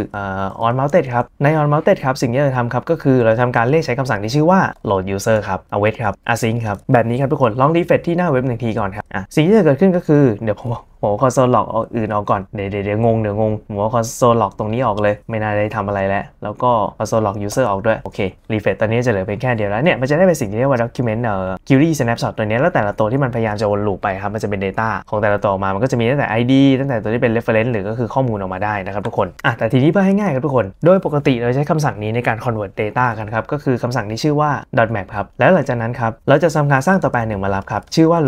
on mounted ครับใน on mounted ครับสิ่งที่เราทำครับก็คือเราทำการเรียกใช้คำสั่งที่ชื่อว่า Load User ครับอาเวทครับอาซิงครับ แบบนี้ครับทุกคน ลองรีเฟรชที่หน้าเว็บหนึ่งทีก่อนครับอ่ะสิ่งที่จะเกิดขึ้นก็คือ เดี๋ยวผมบอกัวคอนโซลล็อกเอาอื่นออกก่อนเดี๋ยวเดี๋ยวงงเดี๋ยวงงหัวคอนโซลล็อกตรงนี้ออกเลย ไม่น่าได้ทำอะไรแล้วแล้วก็คอนโซลล็อกยูเซอร์ออกด้วยโอเครีเฟรชตอนนี้จะเหลือเป็นแค่เดียวแล้วเนี่ยมันจะได้เป็นสิ่งที่เรียกว่าด็อกิเมนต์เอ่อคิวรี่สแนปช็อตตัวนี้แล้วแต่ละตัวที่มันพยายามจะวนลูปไปครับมันจะเป็น Data ของแต่ละตัวออกมามันก็จะมีตั้งแต่ ID ตั้งแต่ตัวที่เป็น reference หรือก็คือข้อมูลออกมาได้นะครับทุกคนอ่ะแต่ทีนี้เพื่อให้ง่ายครับทุกคน โดยปกติเราใช้คำสั่งนี้ในการ convert data กันครับก็คือคำสั่งที่ชื่อว่า .map ครับแล้วหลังจากนั้นครับเราจะทำการสร้างตัวแปรหนึ่งมารับครับชื่อว่า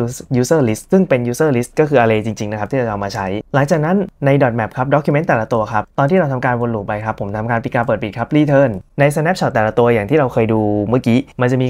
user list ซึ่งเป็น user list ก็คือ array จริงๆนะครับับที่เราเอามาใช้ หลังจากนั้นใน dot map ครับด็อกิเมนต์แต่ละตัวครับ ตอนที่เราทำการวนลูปไปครับ ผมทำการปิดการเปิดปิดครับรีเทิร์น ใน snapshot แต่ละตัวอย่างที่เราเคยดูเมื่อกี้ มันจะมี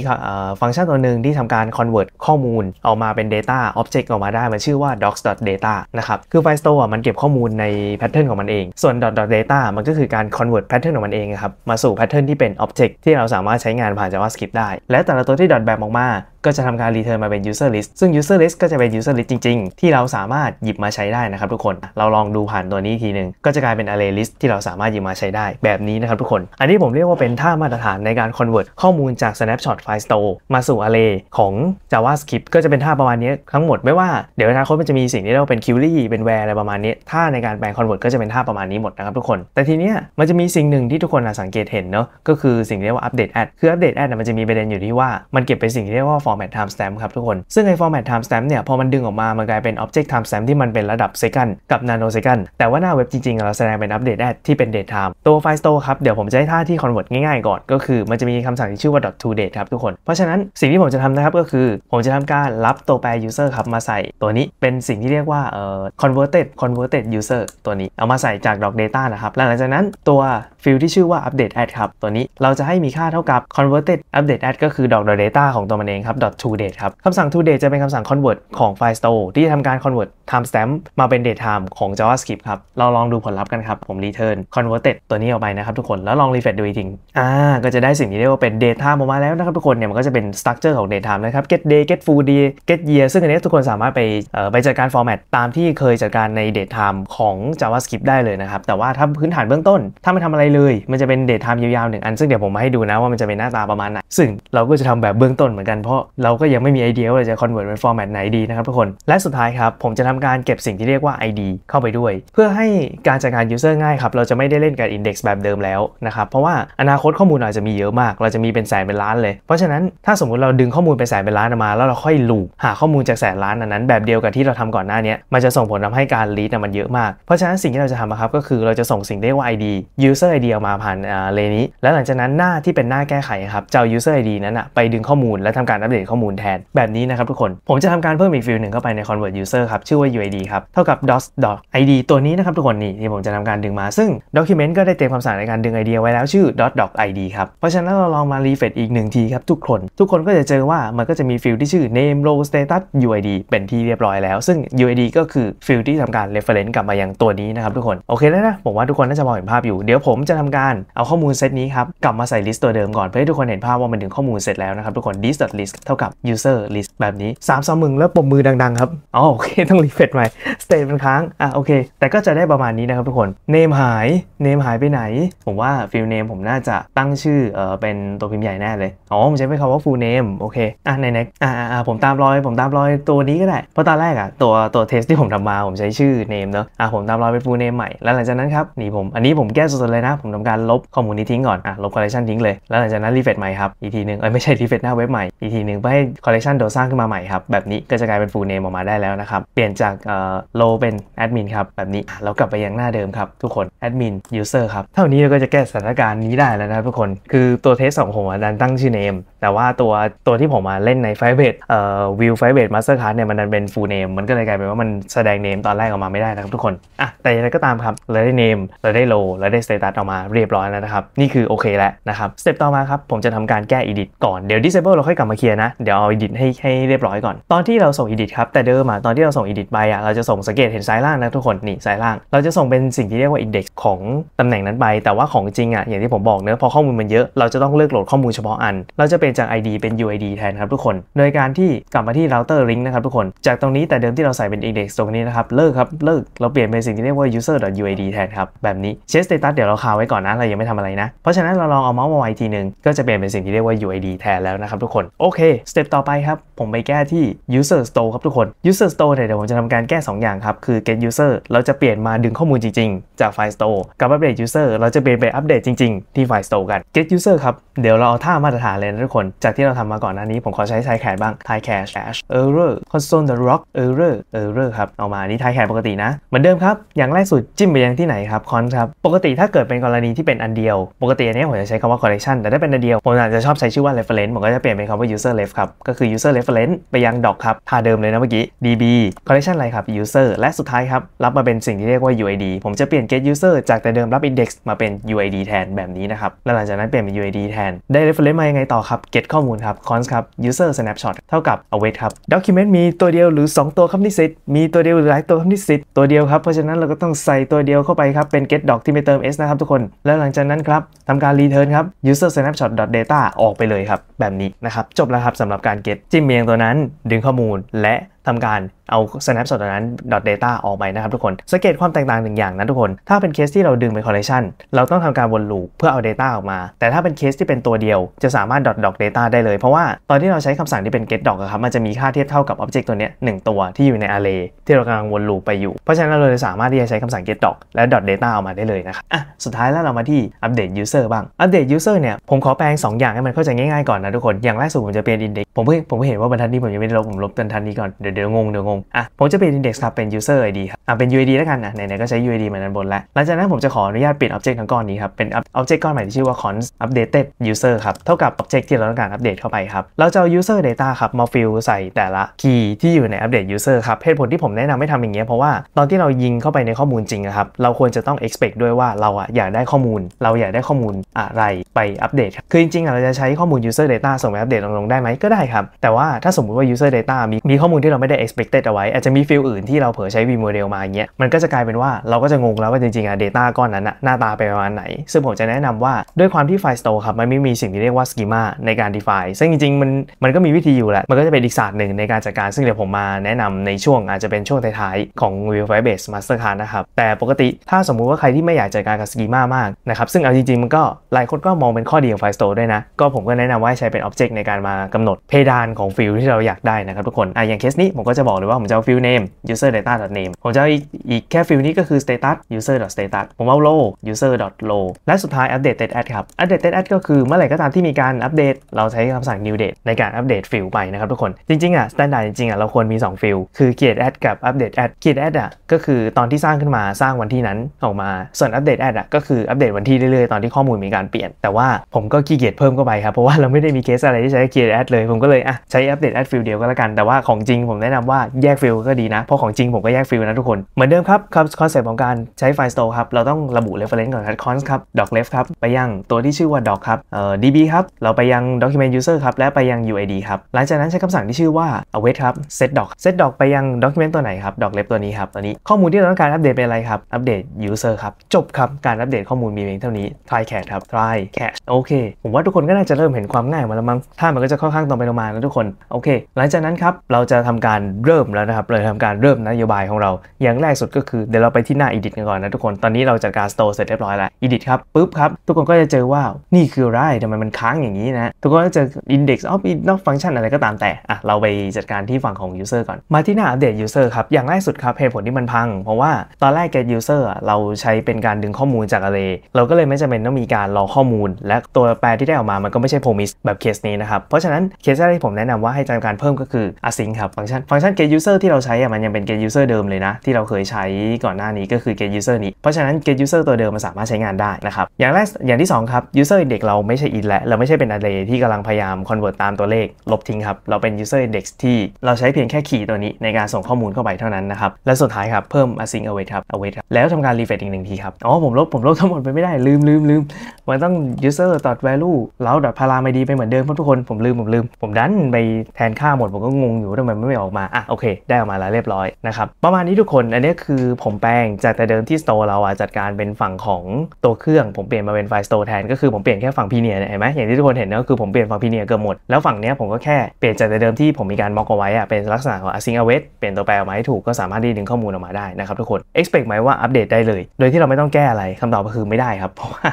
ฟังก์ชันตัวหนึ่งที่ทำการ convert ข้อมูล ออกมาเป็น data object ออกมาได้ มันชื่อว่า docs data นะครับ คือไฟล์ store มันเก็บข้อมูลใน pattern ของมันเอง ส่วน dot data มันก็คือการ convert pattern ของมันเองครับมาสู่ pattern ที่เป็น object ที่เราสามารถใช้งานผ่าน javascript ได้ และแต่ละตัวที่ dot map ออกมาก็จะทำการรีเทิร์นมาเป็น user list ซึ่ง user list ก็จะเป็น user list จริง ๆ ที่เราสามารถหยิบมาใช้ได้นะครับทุกคน เราลองดูผ่านตัวนี้ทีนึงก็จะกลายเป็น array list ที่เราสามารถหยิบมาใช้ได้แบบนี้นะครับทุกคน อันนี้ผมเรียกว่าเป็นท่ามาตรฐานในการ convert ข้อมูลจาก snapshot file store มาสู่ array ของ javascript ก็จะเป็นท่าประมาณนี้ทั้งหมด ไม่ว่าเดี๋ยวอนาคตมันจะมีสิ่งที่เรียกว่าเป็น query เป็น where อะไรประมาณนี้ ท่าในการแปลง convert ก็จะเป็นท่าประมาณนี้หมดนะครับ ทุกคน แต่ทีเนี้ยมันจะมีสิ่งหนึ่งที่ทุกคนสังเกตเห็นเนาะ ก็คือสิ่งที่เรียกว่า update add คือ update add มันจะมีประเด็นอยู่ที่ว่ามันเก็บเป็นสิ่งที่เรียกว่า format timestamp ครับทุกคน ซึ่งไอ้ format timestamp เนี่ยพอมันดึงออกมา มันกลายเป็น object timestamp ที่มันเป็นระดับ second กับ nano second แต่ว่าหน้าเว็บจริง ๆ เราแสดงเป็น update at ที่เป็น date time ตัว file store ครับ เดี๋ยวผมจะให้ท่าที่ convert ง่าย ๆ ก่อนก็คือมันจะมีคำสั่งที่ชื่อว่า to date ครับทุกคนเพราะฉะนั้นสิ่งที่ผมจะทำนะครับก็คือ ผมจะทำการรับตัวแปร user ครับมาใส่ตัวนี้เป็นสิ่งที่เรียกว่าเอ่อ converted converted user ตัวนี้เอามาใส่จาก doc data นะครับหลังจากนั้นตัวฟิลที่ชื่อว่า update a d d ครับตัวนี้เราจะให้มีค่าเท่ากับ converted update a d d ก็คือ doc data ของตัวมันเองครับ .toDate ครับคำสั่ง toDate จะเป็นคำสั่ง convert ของไฟ l e store ที่จะทำการ convert timestamp มาเป็น date time ของ JavaScript ครับ เราลองดูผลลัพธ์กันครับ ผม return converted ตัวนี้ออกไปนะครับทุกคน แล้วลอง refresh ดูอีกทีอ่าก็จะได้สิ่งที่เรียกว่าเป็น date time ออกมาแล้วนะครับทุกคนเนี่ยมันก็จะเป็น structure ของ date time นะครับ get day get full day get year ซึ่งอันนี้ทุกคนสามารถไปไปจัดการ format ตามที่เคยจัดการใน date time ของ JavaScript ได้เลยนะครับ แต่ว่าถ้าพื้นฐานเบื้องต้น ถ้าไม่ทำอะไรเลยมันจะเป็น date time ยาวๆหนึ่งอัน ซึ่งเดี๋ยวผมมาให้ดูนะว่ามันจะเป็นหน้าตาประมาณไหน ซึ่งเราก็จะทำแบบเบื้องต้นเหมือนกันเพราะเราก็ยังไม่มีไอเดียว่าจะคอนเวิร์ตเป็นฟอร์แมตไหนดีนะครับทุกคน และสุดท้ายครับ ผมจะทำการเก็บสิ่งที่เรียกว่า ID เข้าไปด้วย เพื่อให้การจัดการยูเซอร์ง่ายครับ เราจะไม่ได้เล่นกับอินเด็กซ์แบบเดิมแล้วนะครับ เพราะว่าอนาคตข้อมูลอาจจะมีเยอะมาก เราจะมีเป็นแสนเป็นล้านเลย เพราะฉะนั้นถ้าสมมติเราดึงข้อมูลเป็นแสนเป็นล้านมาแล้วเราค่อยลูบหาข้อมูลจากแสนล้านนั้น แบบเดียวกับที่เราทำก่อนหน้านี้มันจะส่งผลทำให้การรีดมันเยอะมาก เพราะฉะนั้นสิ่งที่เราจะทำครับก็คือเราจะส่งสิ่งเรียกว่า ID user ID มาผ่านเลนี้แล้วหลังจากนั้นหน้าที่เป็นหน้าแก้ไขครับจะเอา user ID นั้นไปดึงข้อมูลและทำการอัปเดดตข้อมูลแทนแบบนี้นะครับทุกคนผมจะทำการเพิ่มอีกฟิลหนึ่งเข้าไปใน convert user ครับ ชื่อว่า uid ครับ เท่ากับ dos d o id ตัวนี้นะครับทุกคนนี่ที่ผมจะทำการดึงมาซึ่ง document ก็ได้เตรียมคำสั่งในการดึง id ไว้แล้วชื่อ dot d o id ครับ เพราะฉะนั้นเราลองมา refresh อีกหนึ่งทีครับทุกคน ทุกคนก็จะเจอว่ามันก็จะมีฟิลที่ชื่อ name role status uid เป็นที่เรียบร้อยแล้วซึ่ง uid ก็คือฟิลที่ทำการ reference กลับมายังตัวนี้นะครับทุกคนโอเคแล้วนะผมว่าทุกคนน่าจะมองเห็นภาพอยู่เดี๋ยวผมจะทำการเอาข้อมูลเซตนี้ครับกลับมาใส่ลิสต์ตัวเดิมก่อนเพื่อให้ทุกคนเห็นภาพว่ามันถึงข้อมูลเสร็จแล้วนะครับทุกคน list list เท่ากับ user list แบบนี้3ามสอมมึงแล้วปมมือดัง ๆ ครับ อ๋อโอเค ต้องรีเฟรชใหม่ state มันค้าง อ่ะโอเค แต่ก็จะได้ประมาณนี้นะครับทุกคน name หาย name หายไปไหน ผมว่า field name ผมน่าจะตั้งชื่อเออเป็นตัวพิมพ์ใหญ่แน่เลย อ๋อผมใช้เป็นคำว่า full name โอเค อ่ะไหนๆอ่าอ่าผมตามรอยผมตามรอยตัวนี้ก็ได้ เพราะตอนแรกอ่ะตัวตัวเทสที่ผมทำมาผมใช้ชื่อ name เนอะอ่ะผมตามรอยเป็น full name ใหม่ แล้วหลังจากนั้นครับ นี่ผมอันนี้ผมแก้สุดๆเลยนะ ผมทำการลบข้อมูลนี้ทิ้งก่อน อ่ะลบ collection ทิ้งเลย แล้วหลังจากนั้นรีเฟซใหม่ครับอีกทีนึงเอ้ยไม่ใช่รีเฟซหน้าเว็บใหม่อีกทีนึงงเพื่อให้คอลเลกชันโดสร้างขึ้นมาใหม่ครับ แบบนี้ก็จะกลายเป็นฟูลเนมออกมาได้แล้วนะครับ เปลี่ยนจากโลเป็นแอดมินครับ แบบนี้เรากลับไปยังหน้าเดิมครับ ทุกคนแอดมินยูเซอร์ครับ เท่านี้เราก็จะแก้สถานการณ์นี้ได้แล้วนะทุกคน คือตัวเทสสองผมดันตั้งชื่อเนมแต่ว่าตัวตัวที่ผมมาเล่นในไฟเบดเอ่อวิวไฟเบดมาสเตอร์คัสเนี่ยมันดันเป็นฟูลเนมมันก็เลยกลายเป็นว่ามันแสดงเนมตอนแรกออกมาไม่ได้นะครับทุกคนอ่ะแต่ยังไงก็ตามครับเราได้เนมเราได้โลเราได้สเตตัสออกมาเรียบร้อยแล้วนะครับนี่คือโอเคแล้วนะครับสเต็ปต่อมาครับผมจะทำการแก้ีดิทก่อนเดี๋ยวสเซเบิลเราค่อยกลับมาเคลียร์นะเดี๋ยวเอาอีดิทให้ให้เรียบร้อยก่อนตอนที่เราส่งอีดิทครับ แต่เดิมอะตอนที่เราส่งอีดิทไปอะเราจะส่งสังเกตเห็นซ้ายล่างนะทุกคน นี่ซ้ายล่าง เราจะส่งเป็นสิ่งที่เรียกว่าอินเด็กซ์ของตำแหน่งนั้นไป แต่ว่าของจริงอะอย่างที่ผมบอกเนื้อพอข้อมูลมันเยอะ เราจะต้องเลือกโหลดข้อมูลเฉพาะอัน เราจะเป็นจาก ID เป็น UID แทนครับทุกคน โดยการที่กลับมาที่ router link นะครับทุกคน จากตรงนี้แต่เดิมที่เราใส่เป็นอินเด็กซ์ตรงนี้นะครับเลิกครับเลิกเราเปลี่ยนเป็นสิ่งที่เรียกว่า user.uid แทนครับแบบนี้เช็คสเตตัสเดี๋ยวเราคาไว้ก่อนนะเรายังไม่ทำอะไรนะเพราะฉะนั้นเราลองเอาเมาส์มาไว้ทีนึงก็จะเปลี่ยนเป็นสิ่งที่เรียกว่า uid แทนแล้วนะครับทุกคนโอเคสเต็ปต่อไปครับ ผมไปแก้ที่ user store ครับทุกคน user store เนี่ยเดี๋ยวผมจะทำการแก้ 2 อย่างครับ คือ get user เราจะเปลี่ยนมาดึงข้อมูลจริงๆ จากไฟล์ store กับ update user เราจะเปลี่ยนไปอัปเดตจริงๆที่ไฟล์ store กัน get user ครับ เดี๋ยวเราเอาท่ามาตรฐานเลยนะทุกคน จากที่เราทำมาก่อนหน้านี้ผมขอใช้ทายแขนบ้างทายแคช error console the rock error error ครับ เอามานี่ทายแขนปกตินะเหมือนเดิมครับอย่างแรกสุดจิ้มไปยังที่ไหนครับคอนครับปกติถ้าเกิดเป็นกรณีที่เป็นอันเดียว ปกติอันนี้ผมจะใช้คำว่า collection แต่ถ้าเป็นอันเดียวผมอาจจะชอบใช้ชื่อว่า reference ผมก็จะเปลี่ยนเป็นคำว่า user ref ครับก็คือ user reference ไปยัง doc ครับท่าเดิมเลยนะเมื่อกี้ db collection อะไรครับ user และสุดท้ายครับ รับมาเป็นสิ่งที่เรียกว่า uid ผมจะเปลี่ยน get user จากแต่เดิมรับ index มาเป็น uid แทน แบบนี้นะครับ แล้วหลังจากนั้นเปลี่ยนเป็น uid แทน ได้ reference มายังไงต่อครับ get ข้อมูล ครับ const ครับ user snapshot เท่ากับ await ครับ document มีตัวเดียวหรือ 2 ตัวครับนิสิตมีตัวเดียวหรือหลายตัวครับนิสิตตัวเดียวครับ เพราะฉะนั้นเราก็ต้องใส่ตัวเดียวเข้าไปครับเป็น get doc ที่ไม่เติม s นะครับทุกคน แล้วหลังจากนั้นครับทำการ return ครับ user snapshot data ออกไปเลยครับแบบนี้นะครับจบแล้วครับครับสำหรับการเก็ตจิ้มเมียงตัวนั้นดึงข้อมูลและทำการเอา snapshot นั้น .data ออกไปนะครับทุกคนสังเกตความแตกต่างหนึ่งอย่างนะทุกคน ถ้าเป็นเคสที่เราดึงเป็น collection เราต้องทำการวนลูปเพื่อเอา data ออกมา แต่ถ้าเป็นเคสที่เป็นตัวเดียว จะสามารถ .doc data ได้เลยเพราะว่าตอนที่เราใช้คำสั่งที่เป็น get doc ครับมันจะมีค่าเทียบเท่ากับ object ตัวนี้หนึ่งตัวที่อยู่ใน array ที่เรากำลังวนลูปไปอยู่เพราะฉะนั้นเราเลยสามารถที่จะใช้คำสั่ง get doc และ .dot data ออกมาได้เลยนะครับอ่ะสุดท้ายแล้วเรามาที่ update user บ้าง update user เนี่ยผมขอแปลง2อย่างให้มันเข้าใจง่ายๆก่อนนะทุกคนอย่างแรกสุดผมจะเปยน index ผมเพิ่งผมเห็นว่าบรรทัดนี้ผมยังไม่ลบผมลบบรรทัดนี้ก่อนเดี๋ยวเดี๋ยวงงเดี๋ยวงงอ่ะผมจะเปลี่ยน index ครับเป็น user id ครับอ่ะเป็น uid แล้วกันนะไหนๆ ก็ใช้ uid มาด้านบนแล้วหลังจากนั้นผมจะขออนุญาตเปลี่ยน object ทั้งก้อนนี้ครับเป็น object ก้อนใหม่ที่ชื่อว่า const updated user ครับ เท่ากับ object ที่เราต้องการอัปเดตเข้าไปครับเราจะเอา user data ครับมาฟิลใส่แต่ละ key ที่อยู่ในอัปเดต user ครับ เหตุผลที่ผมแนะนำให้ทำอย่างเงี้ยเพราะว่าตอนที่เรายิงเข้าไปในข้อมูลจริงครับเราควรจะต้อง expect ด้วยว่าเราอ่ะอยากได้ข้อมูล เราอยากได้ข้อมูลอะไรไปอัปเดตคือจริงๆเราจะใช้ข้อมูล user data ส่งไปอัปเดตลงๆได้ไหมก็ได้ครับแต่ว่าถ้าสมมติว่า user data มีมีข้อมูลที่เราไม่ไม่ได้ expected เอาไว้อาจจะมีฟิลอื่นที่เราเผลอใช้ V model มาอย่างเงี้ย มันก็จะกลายเป็นว่าเราก็จะงงแล้วว่าจริงๆอะ data ก้อนนั้นอะหน้าตาเป็นประมาณไหน ซึ่งผมจะแนะนำว่าด้วยความที่ f i ล e store ครับมันไม่มีสิ่งที่เรียกว่า schema ในการ define ซึ่งจริงๆมันมันก็มีวิธีอยู่แหละมันก็จะเป็นอีกศาสตร์หนึ่งในการจัดกการซึ่งเดี๋ยวผมมา แนะนำในช่วงอาจจะเป็นช่วงท้ายๆ ของ Vue Firebase Mastercard นะครับแต่ปกติถ้าสมมุติว่าใครที่ไม่อยากจัดกการกับ schema มากนะครับซึ่งเอาจริงๆมันก็หลายคนก็มองเป็นข้อดีของ f i ล e store ด้วยนะก็ผมก็แนะนำว่าใช้เป็น object ในการมากำหนดเพดานของฟิลที่เราอยากได้นะครับทุกคนอ่ะอย่างเคสนีี้ผมก็จะบอกเลยว่าผมจะเอา field name user data name ผมจะอีกแค่ฟิลด์นี้ก็คือ status user status ผมเอา row user row และสุดท้าย updated add t e a ครับ updated add t e a ก็คือเมื่อไหร่ก็ตามที่มีการอัปเดต เราใช้คำสั่ง new date ในการอัปเดตฟิลด์ไปนะครับทุกคนจริง ๆ อ่ะ standard จริงๆอ่ะเราควรมี2ฟิลด์คือ create add กับ update add create add อ่ะก็คือตอนที่สร้างขึ้นมาสร้างวันที่นั้นออกมา ส่วน update add อ่ะก็คืออัปเดตวันที่เรื่อยๆตอนที่ข้อมูลมีการเปลี่ยน แต่ว่าผมก็ขี้เกียจเพิ่มเข้าไปครับเพราะว่าเราไม่ได้มีเคสอะไรที่ใช้ create add เลยผมก็เลยอ่ะใช้ update add ฟิลเดียวก็แล้วกันแต่ว่าของจริงผมมแนะนำว่าแยกฟิลก็ดีนะเพราะของจริงผมก็แยกฟิลนะทุกคน เหมือนเดิมครับคอนเซปต์ของการใช้ไฟล์สโตร์ครับ เราต้องระบุเรฟเ r รน c ์ก่อนครับคอนส์ครับดอกเลฟครับ ไปยังตัวที่ชื่อว่าดอกครับเอ่อดีบีครับ เราไปยังด็อกเมนต์ยูเซอร์ครับ และไปยัง uid ครับ หลังจากนั้นใช้คำสั่งที่ชื่อว่า await ครับ set doc set d o กไปยังด็อกิเมนตัวไหนครับดอกเลฟตัวนี้ครับตัวนี้ข้อมูลที่เราต้องการอัปเดตเป็นอะไรครับ อัปเดต user ครับจบครับการอัปเดตข้อมูลมีเพียงเท่านี้ try cat ครับ try cat โอเคผมว่าทุกคนก็น่าจะเริ่มเห็นความง่ายมาแล้วมั้งถ้ามันก็จะค่อนข้างตรงไปตรงมาทุกคนโอเค หลังจากนั้นครับเราจะทำกการเริ่มแล้วนะครับเราทำการเริ่มนโยบายของเรา อย่างแรกสุดก็คือเดี๋ยวเราไปที่หน้า Edit กันก่อนนะทุกคนตอนนี้เราจัดการสโตร์เสร็จเรียบร้อยแล้ว Edit ครับปุ๊บครับ ทุกคนก็จะเจอว่านี่คืออะไรทำไมมันค้างอย่างนี้นะ ทุกคนก็จะ Index of e n o u อ h Function อะไรก็ตามแต่อ่ะ เราไปจัดการที่ฝั่งของ User ก่อนมาที่หน้าอัปเดต User ครับ อย่างแรกสุดครับเหตุผลที่มันพัง เพราะว่าตอนแรก Get User เราใช้เป็นการดึงข้อมูลจากอะไรเราก็เลยไม่จำเป็นต้องมีการรอข้อมูลและตัวแปรที่ได้ออกมามันก็ไม่ใช่ promise แบบเคสนี้นะครับเพราะฉะนั้นเคสแรกที่ผมแนะนำว่าให้จัดการเพิ่มก็คือ async ครับฟังก์ชัันฟังก์ชัน get user ที่เราใช้มันยังเป็น get user เดิมเลยนะที่เราเคยใช้ก่อนหน้านี้ก็คือ get user นี้ เพราะฉะนั้น get user ตัวเดิมมันสามารถใช้งานได้นะครับอย่างแรกอย่างที่ 2 ครับ user index เราไม่ใช่ in แล้วเราไม่ใช่เป็น array ที่กำลังพยายาม convert ตามตัวเลข ลบทิ้งครับ เราเป็น user index ที่เราใช้เพียงแค่คีย์ตัวนี้ในการส่งข้อมูลเข้าไปเท่านั้นนะครับและสุดท้ายครับเพิ่ม async await ครับ await ครับแล้วทำการ refresh อีกหนึ่งทีครับอ๋อผมลบผมลบทั้งหมดไปไม่ได้ลืมลืมลืมมันต้อง user dot value แล้ว dot าราม m id ไปเหมือนเดิมเพราะทุกคนผมลืมผมลืมผมดันไปแทนค่าหมดผมก็งงอยู่ทำไมไม่ออกออกมาอ่ะโอเคได้ออกมาแล้วเรียบร้อยนะครับประมาณนี้ทุกคนอันนี้คือผมแปลงจากแต่เดิมที่สโตร์เราอ่ะจัดการเป็นฝั่งของตัวเครื่องผมเปลี่ยนมาเป็นไฟสโตร์แทนก็คือผมเปลี่ยนแค่ฝั่งพีเนียเห็นไหมอย่างที่ทุกคนเห็นก็คือผมเปลี่ยนฝั่งพีเนียเกือบหมดแล้วฝั่งเนี้ยผมก็แค่เปลี่ยนจากแต่เดิมที่ผมมีการม็อกเอาไว้อ่ะเป็นลักษณะของ async await เปลี่ยนตัวแปรออกมาให้ถูกก็สามารถที่ดึงข้อมูลออกมาได้นะครับทุกคน expect ไหมว่าอัปเดตได้เลย โดยที่เราไม่ต้องแก้อะไรคำตอบก็คือไม่ได้ครับเพราะว่า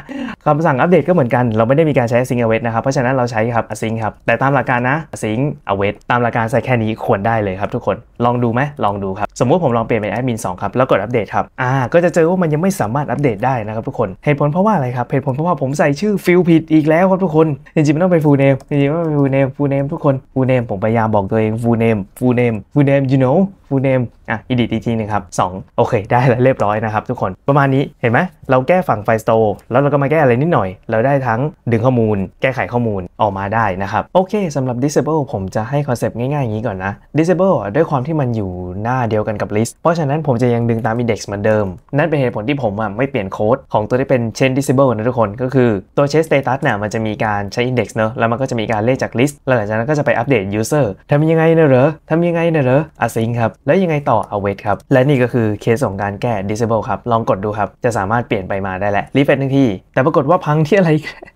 คำสั่งอัปเดตก็เหมือนกันเราไม่ได้มีการใช้ async await นะครับเพราะฉะนั้นเราใช้ครับ async ครับแต่ตามหลักการนะ async await ตามหลักการใส่แค่นี้ควรได้เลยครับทุกคนลองดูไหมลองดู ครับสมมุติผมลองเปลี่ยนเป็นแอดมิน2ครับ แล้วกดอัปเดตครับอ่าก็จะเจอว่ามันยังไม่สามารถอัปเดตได้นะครับทุกคนเหตุผลเพราะว่าอะไรครับ เหตุผลเพราะว่าผมใส่ชื่อฟิลผิดอีกแล้วครับทุกคนจริงๆมันต้องเป็นฟูลเนมจริงๆมันเป็นฟูลเนมฟูลเนมทุกคนฟูลเนมผมพยายามบอกตัวเองฟูลเนมฟูลเนมฟูลเนมยูโน่ฟูลเนมอ่ะอีดทีกทีนึงครับ 2 โอเคได้แล้วเรียบร้อยนะครับทุกคนประมาณนี้เห็นไหมเราแก้ฝั่งไฟสโตแล้วเราก็มาแก้อะไรนิดหน่อย เราได้ทั้งดึงข้อมูล แก้ไขข้อมูลออกมาได้นะครับ โอเคสำหรับ disable ผมจะให้คอนเซปต์ง่ายๆ อย่างนี้ก่อนนะ disable ด้วยความที่มันอยู่หน้าเดียวกันกับ list เพราะฉะนั้นผมจะยังดึงตาม index เหมือนเดิม นั่นเป็นเหตุผลที่ผมอ่ะไม่เปลี่ยนโค้ดของตัวที่เป็น chain disable นะทุกคนก็คือ ตัว chain status เนี่ยมันจะมีการใช้ index เนอะแล้วมันก็จะมีการเลขจาก list แล้วหลังจากนั้นก็จะไปอัปเดต user ทายังไงนะเหรอทายังไงนะเหรอ่ะ y ิงครับแล้วยังไงต่อ่อ await ครับและนี่ก็คือเคสของการแก้ disable ครับ ลองกดดูครับ จะสามารถเปลี่ยนไปมาได้แหละรีเฟรชทันทีแต่ปรากฏว่าพังที่อะไร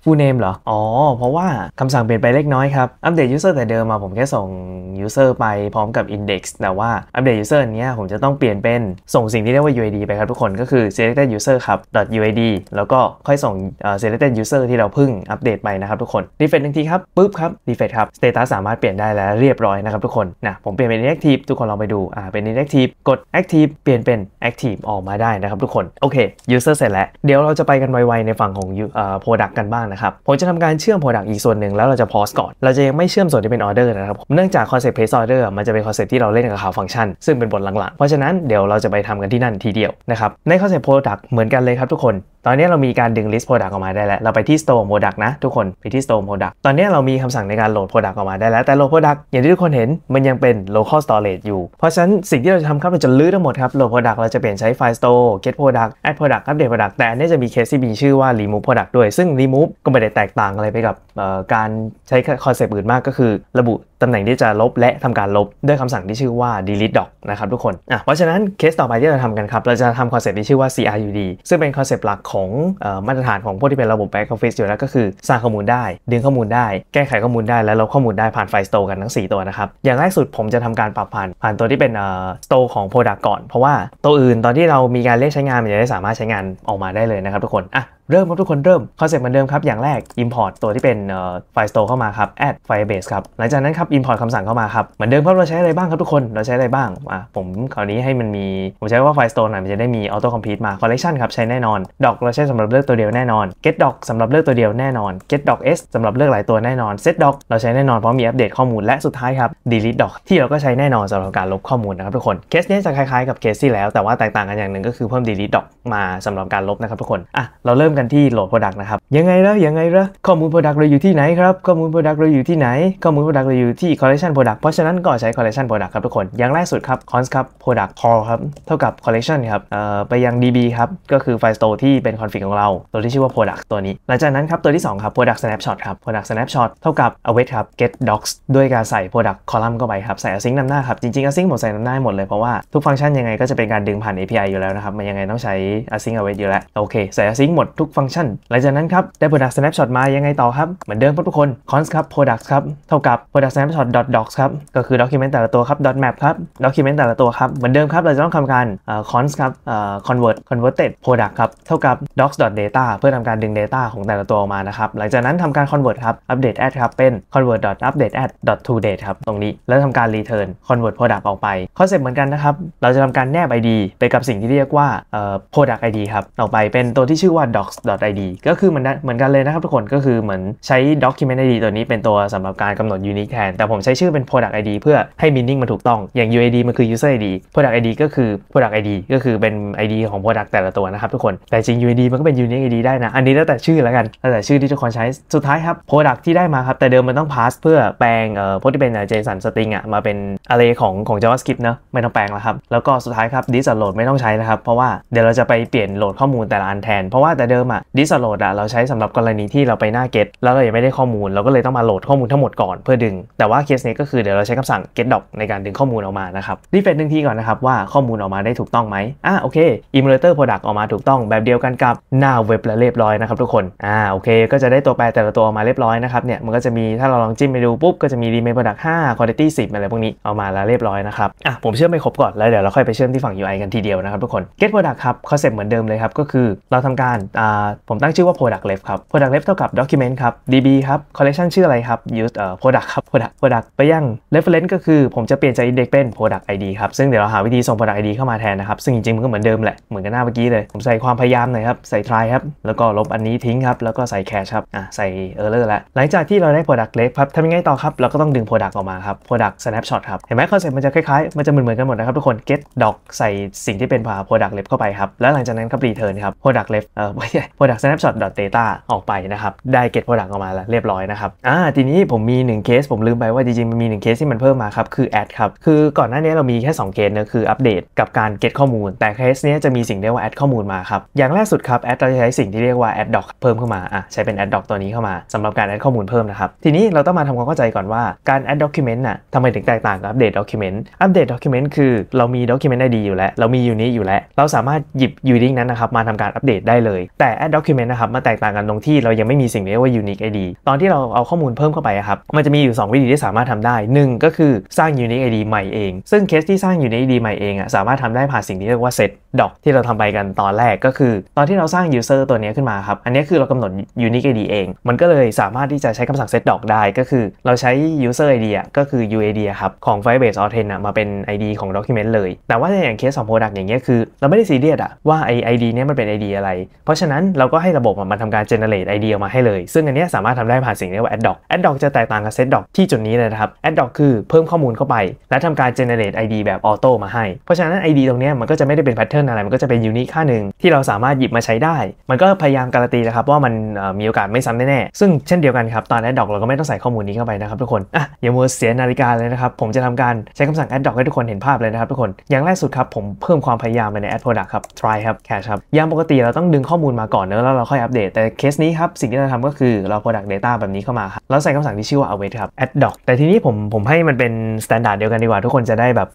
full name เหรออ๋อเพราะว่าคำสั่งเปลี่ยนไปเล็กน้อยครับอัปเดต user แต่เดิมมาผมแค่ส่ง user ไปพร้อมกับ index แต่ว่าอัปเดต user เนี้ยผมจะต้องเปลี่ยนเป็นส่งสิ่งที่เรียกว่า uid ไปครับทุกคนก็คือ selected user ครับ .uid แล้วก็ค่อยส่ง selected user ที่เราเพิ่งอัปเดตไปนะครับทุกคนรีเฟรชทันทีครับปุ๊บครับรีเฟรชครับ status สามารถเปลี่ยนได้แล้วเรียบร้อยนะครับทุกคนนะผมเปลี่ยนเป็น inactive ทุกคนลองไปดูอ่าเป็น inactive a c t i v e กด active เปลี่ยนเป็น active ออกมาได้นะครับทุกคน โอเค user เสร็จแล้ว เดี๋ยวเราจะไปกันไวๆ ในฝั่งของอ่า product กันบ้างนะครับ ผมจะทำการเชื่อม product อีกส่วนหนึ่ง แล้วเราจะ pause ก่อน เราจะยังไม่เชื่อมส่วนที่เป็น order นะครับ เนื่องจาก concept place order มันจะเป็น concept ที่เราเล่นกับขาฟัง c t ชันซึ่งเป็นบทหลังๆเพราะฉะนั้นเดี๋ยวเราจะไปทำกันที่นั่นทีเดียวนะครับใน concept product เหมือนกันเลยครับทุกคนตอนนี้เรามีการดึง list product ออกมาได้แล้ว เราไปที่ store product นะทุกคน ไปที่ store product ตอนนี้เรามีคำสั่งในการโหลด product ออกมาได้แล้ว แต่โหลด product อย่างที่ทุกคนเห็นมันยังเป็น local storage อยู่ เพราะฉะนั้น สิ่งที่เราจะทำครับเราจะลื้อทั้งหมดครับโหลด product เราจะเปลี่ยนใช้ไฟล์ store get product add product update product แต่อันนี้จะมี case ที่มีชื่อว่า remove product ด้วย ซึ่ง remove ก็ไม่ได้แตกต่างอะไรไปกับการใช้คอนเซปต์อื่นมากก็คือ ระบุตำแหน่งที่จะลบและทำการลบด้วยคำสั่งที่ชื่อว่า delete doc นะครับทุกคนอ่ะเพราะฉะนั้นเคสต่อไปที่เราทำกันครับ เราจะทำคอนเซ็ปต์ที่ชื่อว่า CRUD ซึ่งเป็นคอนเซ็ปต์หลักของมาตรฐานของพวกที่เป็นระบบ back office อยู่แล้วก็คือ สร้างข้อมูลได้ ดึงข้อมูลได้แก้ไขข้อมูลได้และลบข้อมูลได้ผ่านไฟล์ store กันทั้ง 4 ตัวนะครับอย่างแรกสุดผมจะทำการปรับผ่านผ่านตัวที่เป็น store ของ product ก่อนเพราะว่าตัวอื่นตอนที่เรามีการเรียกใช้งานมันจะได้สามารถใช้งานออกมาได้เลยนะครับทุกคนอ่ะเริ่ม ครับทุกคนเริ่มคอนเซ็ปต์เหมือนเดิมครับอย่างแรก Import ตัวที่เป็นไฟล์ store เข้ามาครับ add firebase ครับหลังจากนั้นครับ import คำสั่งเข้ามาครับเหมือนเดิมครับเราใช้อะไรบ้างครับทุกคนเราใช้อะไรบ้างมาผมคราวนี้ให้มันมีผมใช้ว่าไฟล์ store หน่อยมันจะได้มี auto complete มา collection ครับใช้แน่นอน doc เราใช้สำหรับเลือกตัวเดียวแน่นอน get doc สำหรับเลือกตัวเดียวแน่นอน get doc s สำหรับเลือกหลายตัวแน่นอน set doc เราใช้แน่นอนเพราะมีอัปเดตข้อมูลและสุดท้ายครับ delete doc ที่เราก็ใช้แน่นอนสำหรับการลบข้อมูลนะครับทุกคนเคส นี้จะคล้ายๆกับเคสที่แล้วแต่ว่าแตกต่างกันอย่างหนึ่งก็คือเพิ่ม delete doc มาสำหรับการลบนะครับทุกคนอ่ะเราเริ่มกันที่โหลด Product นะครับยังไงละยังไงละข้อมูล Product เราอยู่ที่ไหนครับข้อมูล Product เราอยู่ที่ไหน ข้อมูล Product เราอยู่ที่ Collection Product เพราะฉะนั้นก็ใช้ Collection Product ครับทุกคนอย่างแรกสุดครับ Cons ครับ Product Call ครับเท่ากับ Collection ครับไปยัง DB ครับก็คือไฟล์ Store ที่เป็น Config ของเรา ตัวที่ชื่อว่า Product ตัวนี้หลังจากนั้นครับตัวที่2ครับ Product Snapshot ครับ Product Snapshot เท่ากับ await ครับ get docs ด้วยการใส่ product column เข้าไปครับใส่ async นำหน้าครับจริงๆ async ผมใส่นำหน้าหมดเลยเพราะว่าทุกฟังก์ชันยังไงก็จะเป็นการดึงผ่าน API อยู่แล้วนะครับมันยังไงต้องใช้ async await อยู่แล้วโอเคใส่ async หมดทุกฟังก์ชันหลังจากนั้นครับได้ Product Snapshot มายังไงต่อครับเหมือนเดิมครับทุกคน const ครับ product ครับ เท่ากับ product snapshot docs ครับก็คือ document แต่ละตัวครับ map ครับ document แต่ละตัวครับเหมือนเดิมครับเราจะต้องทำการ const ครับ convert converted product ครับเท่ากับ docs data เพื่อทำการดึง data ของแต่ละตัวออกมานะครับหลังจากนั้นทำการ convert ครับ update add ครับเป็น convert update add to date ครับตรงนี้ แล้วทำการ return convert product ออกไปคอนเซ็ปต์เหมือนกันนะครับเราจะทำการแนบ ID ไปกับสิ่งที่เรียกว่า product ID ครับออกไปเป็นตัวที่ชื่อว่า docs docs.id ก็คือเหมือนเหมือนกันเลยนะครับทุกคนก็คือเหมือนใช้ document id ตัวนี้เป็นตัวสำหรับการกำหนด unique แทนแต่ผมใช้ชื่อเป็น product id เพื่อให้ meaning มันถูกต้องอย่าง uid มันคือ user id product id ก็คือ product id ก็คือเป็น id ของ product แต่ละตัวนะครับทุกคนแต่จริง uid มันก็เป็น unique id ได้นะ อันนี้แล้วแต่ชื่อแล้วกันแล้วแต่ชื่อที่ทุกคนใช้สุดท้ายครับ product ที่ได้มาครับแต่เดิมมันต้อง pass เพื่อแปลงเอ่อพวกที่เป็น json string อ่ะมาเป็น array ของของ javascript นะไม่ต้องแปลง แล้วครับแล้วก็สุดท้ายครับ dis load ไม่ต้องใช้นะครับเพราะว่าเดี๋ยวเราจะไปเปลี่ยนโหลดข้อมูลแต่ละอันแทน เพราะว่าแต่เดิมมอะดิสโหลดอะเราใช้สำหรับกรณีที่เราไปหน้าเก็ตแล้วเรายังไม่ได้ข้อมูล เราก็เลยต้องมาโหลดข้อมูลทั้งหมดก่อนเพื่อดึงแต่ว่าเคสนี้ก็คือเดี๋ยวเราใช้คำสั่ง get doc ในการดึงข้อมูลออกมานะครับรีเฟรชหนึ่งทีก่อนนะครับว่าข้อมูลออกมาได้ถูกต้องไหมอ่ะโอเค emulator product ออกมาถูกต้องแบบเดียวกันกับหน้าเว็บและเรียบร้อยนะครับทุกคนอ่าโอเค ก็จะได้ตัวแปรแต่ละตัวออกมาเรียบร้อยนะครับเนี่ยมันก็จะมีถ้าเราลองจิ้มไปดูปุ๊บก็จะมี remake product 5 quality 10อะไรพวกนี้เอามาแล้วเรียบร้อยนะครับอ่ะผมเชื่อมไปครบก่อนแล้วเดี๋ยวเราค่อยไปเชื่อมที่ฝั่ง UI กันทีเดียวนะครับทุกคน get product ครับคอนเซ็ปต์เหมือนเดิมเลยครับก็คือเราทำการอ่าผมตั้งชื่อว่า product left ครับ product left เท่ากับ document ครับ db ครับ collection ชื่ออะไรครับ use uh, product ครับ product product ไปยัง reference ก็คือ ผมจะเปลี่ยนจาก index เป็น product id ครับ ซึ่งเดี๋ยวเราหาวิธีส่ง product id เข้ามาแทนนะครับ ซึ่งจริงๆ มันก็เหมือนเดิมแหละ เหมือนกันหน้าเมื่อกี้เลย ผมใส่ความพยายามหน่อยครับ ใส่ try ครับ แล้วก็ลบอันนี้ทิ้งครับ แล้วก็ใส่ cache ครับอ่ะใส่ error แล้ว หลังจากที่เราได้ product left ครับทำยังไงต่อครับ เราก็ต้องดึง product ออกมาครับ product snapshot ครับ เห็นไหมคอนเซ็ปต์มันจะคล้ายๆ มันจะเหมือนๆกันหมดนะครับทุกคน get doc ใส่สิ่งที่เป็น product left เข้าไปครับแล้วหลังจากนั้นครับ return ครับ product left เอ่อ product snapshot data ออกไปนะครับ ได้ get product ออกมาแล้วเรียบร้อยนะครับอ่าทีนี้ผมมี 1 เคสผมลืมไปว่าจริงๆมันมี 1 เคสที่มันเพิ่มมาครับ คือ add ครับ คือก่อนหน้านี้เรามีแค่ 2 เคสนะคืออัปเดตกับการ get ข้อมูล แต่เคสนี้จะมีสิ่งเรียกว่า add ข้อมูลมาครับ อย่างแรกสุดครับ add เราจะใช้สิ่งที่เรียกว่า add doc เพิ่มเข้ามาอ่ะใช้เป็น add doc ตัวนี้เข้ามาสำหรับการ add ข้อมูลเพิ่มนะครับ ทีนี้เราต้องมาทำความเข้าใจก่อนว่าการ add document น่ะทำไมถึงแตกต่างกับ update document update document คือเรามี document ID อยู่แล้ว เรามี unique อยู่แล้วเราสามารถหยิบ unique นั้นนะครับมาทำการอัปเดตได้เลยแต่แต่ Add Document นะครับมาแตกต่างกันตรงที่เรายังไม่มีสิ่งเรียกว่า unique ID ตอนที่เราเอาข้อมูลเพิ่มเข้าไปครับมันจะมีอยู่2วิธีที่สามารถทำได้1ก็คือสร้าง unique ID ใหม่เอง ซึ่งเคสที่สร้าง unique ID ใหม่เองอ่ะสามารถทำได้ผ่านสิ่งที่เรียกว่า set doc ที่เราทำไปกันตอนแรกก็คือ ตอนที่เราสร้าง user ตัวนี้ขึ้นมาครับอันนี้คือเรากำหนด unique ID เอง มันก็เลยสามารถที่จะใช้คำสั่ง set doc ได้ก็คือเราใช้ user ID อ่ะก็คือ uid อ่ะครับของ firebase auth อ่ะมาเป็น ID ของ document เลย แต่ว่าอย่างเคสของ product อย่างเงี้ยคือเราไม่ได้ซีเรียสอ่ะว่าไอ ID เนี้ยมันเป็น ID อะไร เพราะฉะนั้น้นเราก็ให้ระบบมันทำการเจเนเรตไอเดียมาให้เลย ซึ่งอันนี้สามารถทำได้ผ่านสิ่งเรียกว่า ad doc ad doc จะแตกต่างกับ set doc ที่จุดนี้เลยนะครับ ad doc คือเพิ่มข้อมูลเข้าไป และทำการเเจนเรตไอเดียแบบออโต้มาให้ เพราะฉะนั้นไอเดียตรงนี้มันก็จะไม่ได้เป็นแพทเทิร์นอะไรมันก็จะเป็นยูนิคค่าหนึ่งที่เราสามารถหยิบมาใช้ได้ มันก็พยายามการันตีนะครับว่ามันมีโอกาสไม่ซ้ำแน่ๆซึ่งเช่นเดียวกันครับตอน ad doc เราก็ไม่ต้องใส่ข้อมูลนี้เข้าไปนะครับทุกคนอ่ะอย่ามัวเสียนาฬิกาเลยนะครับผมจะทำการใช้คำสั่ง ad doc ให้ทุกคนเห็นภาพเลยนะครับทุกคนอย่างแรกสุดครับผมเพิ่มความพยายามไปใน ad product ครับ try ครับ c a c h ครับยางปกติเราต้องดึงข้อมูลมาก่อนเนอะแล้วเราค่อยอัปเดตแต่เคสนี้ครับ สิ่งที่เราทำก็คือเรา Product Data แบบนี้เข้ามาครับแล้วใส่คำสั่งที่ชื่อว่า await ครับ add doc แต่ทีนี้ผมผมให้มันเป็น standard เดียวกันดีกว่า ทุกคนจะได้แบบ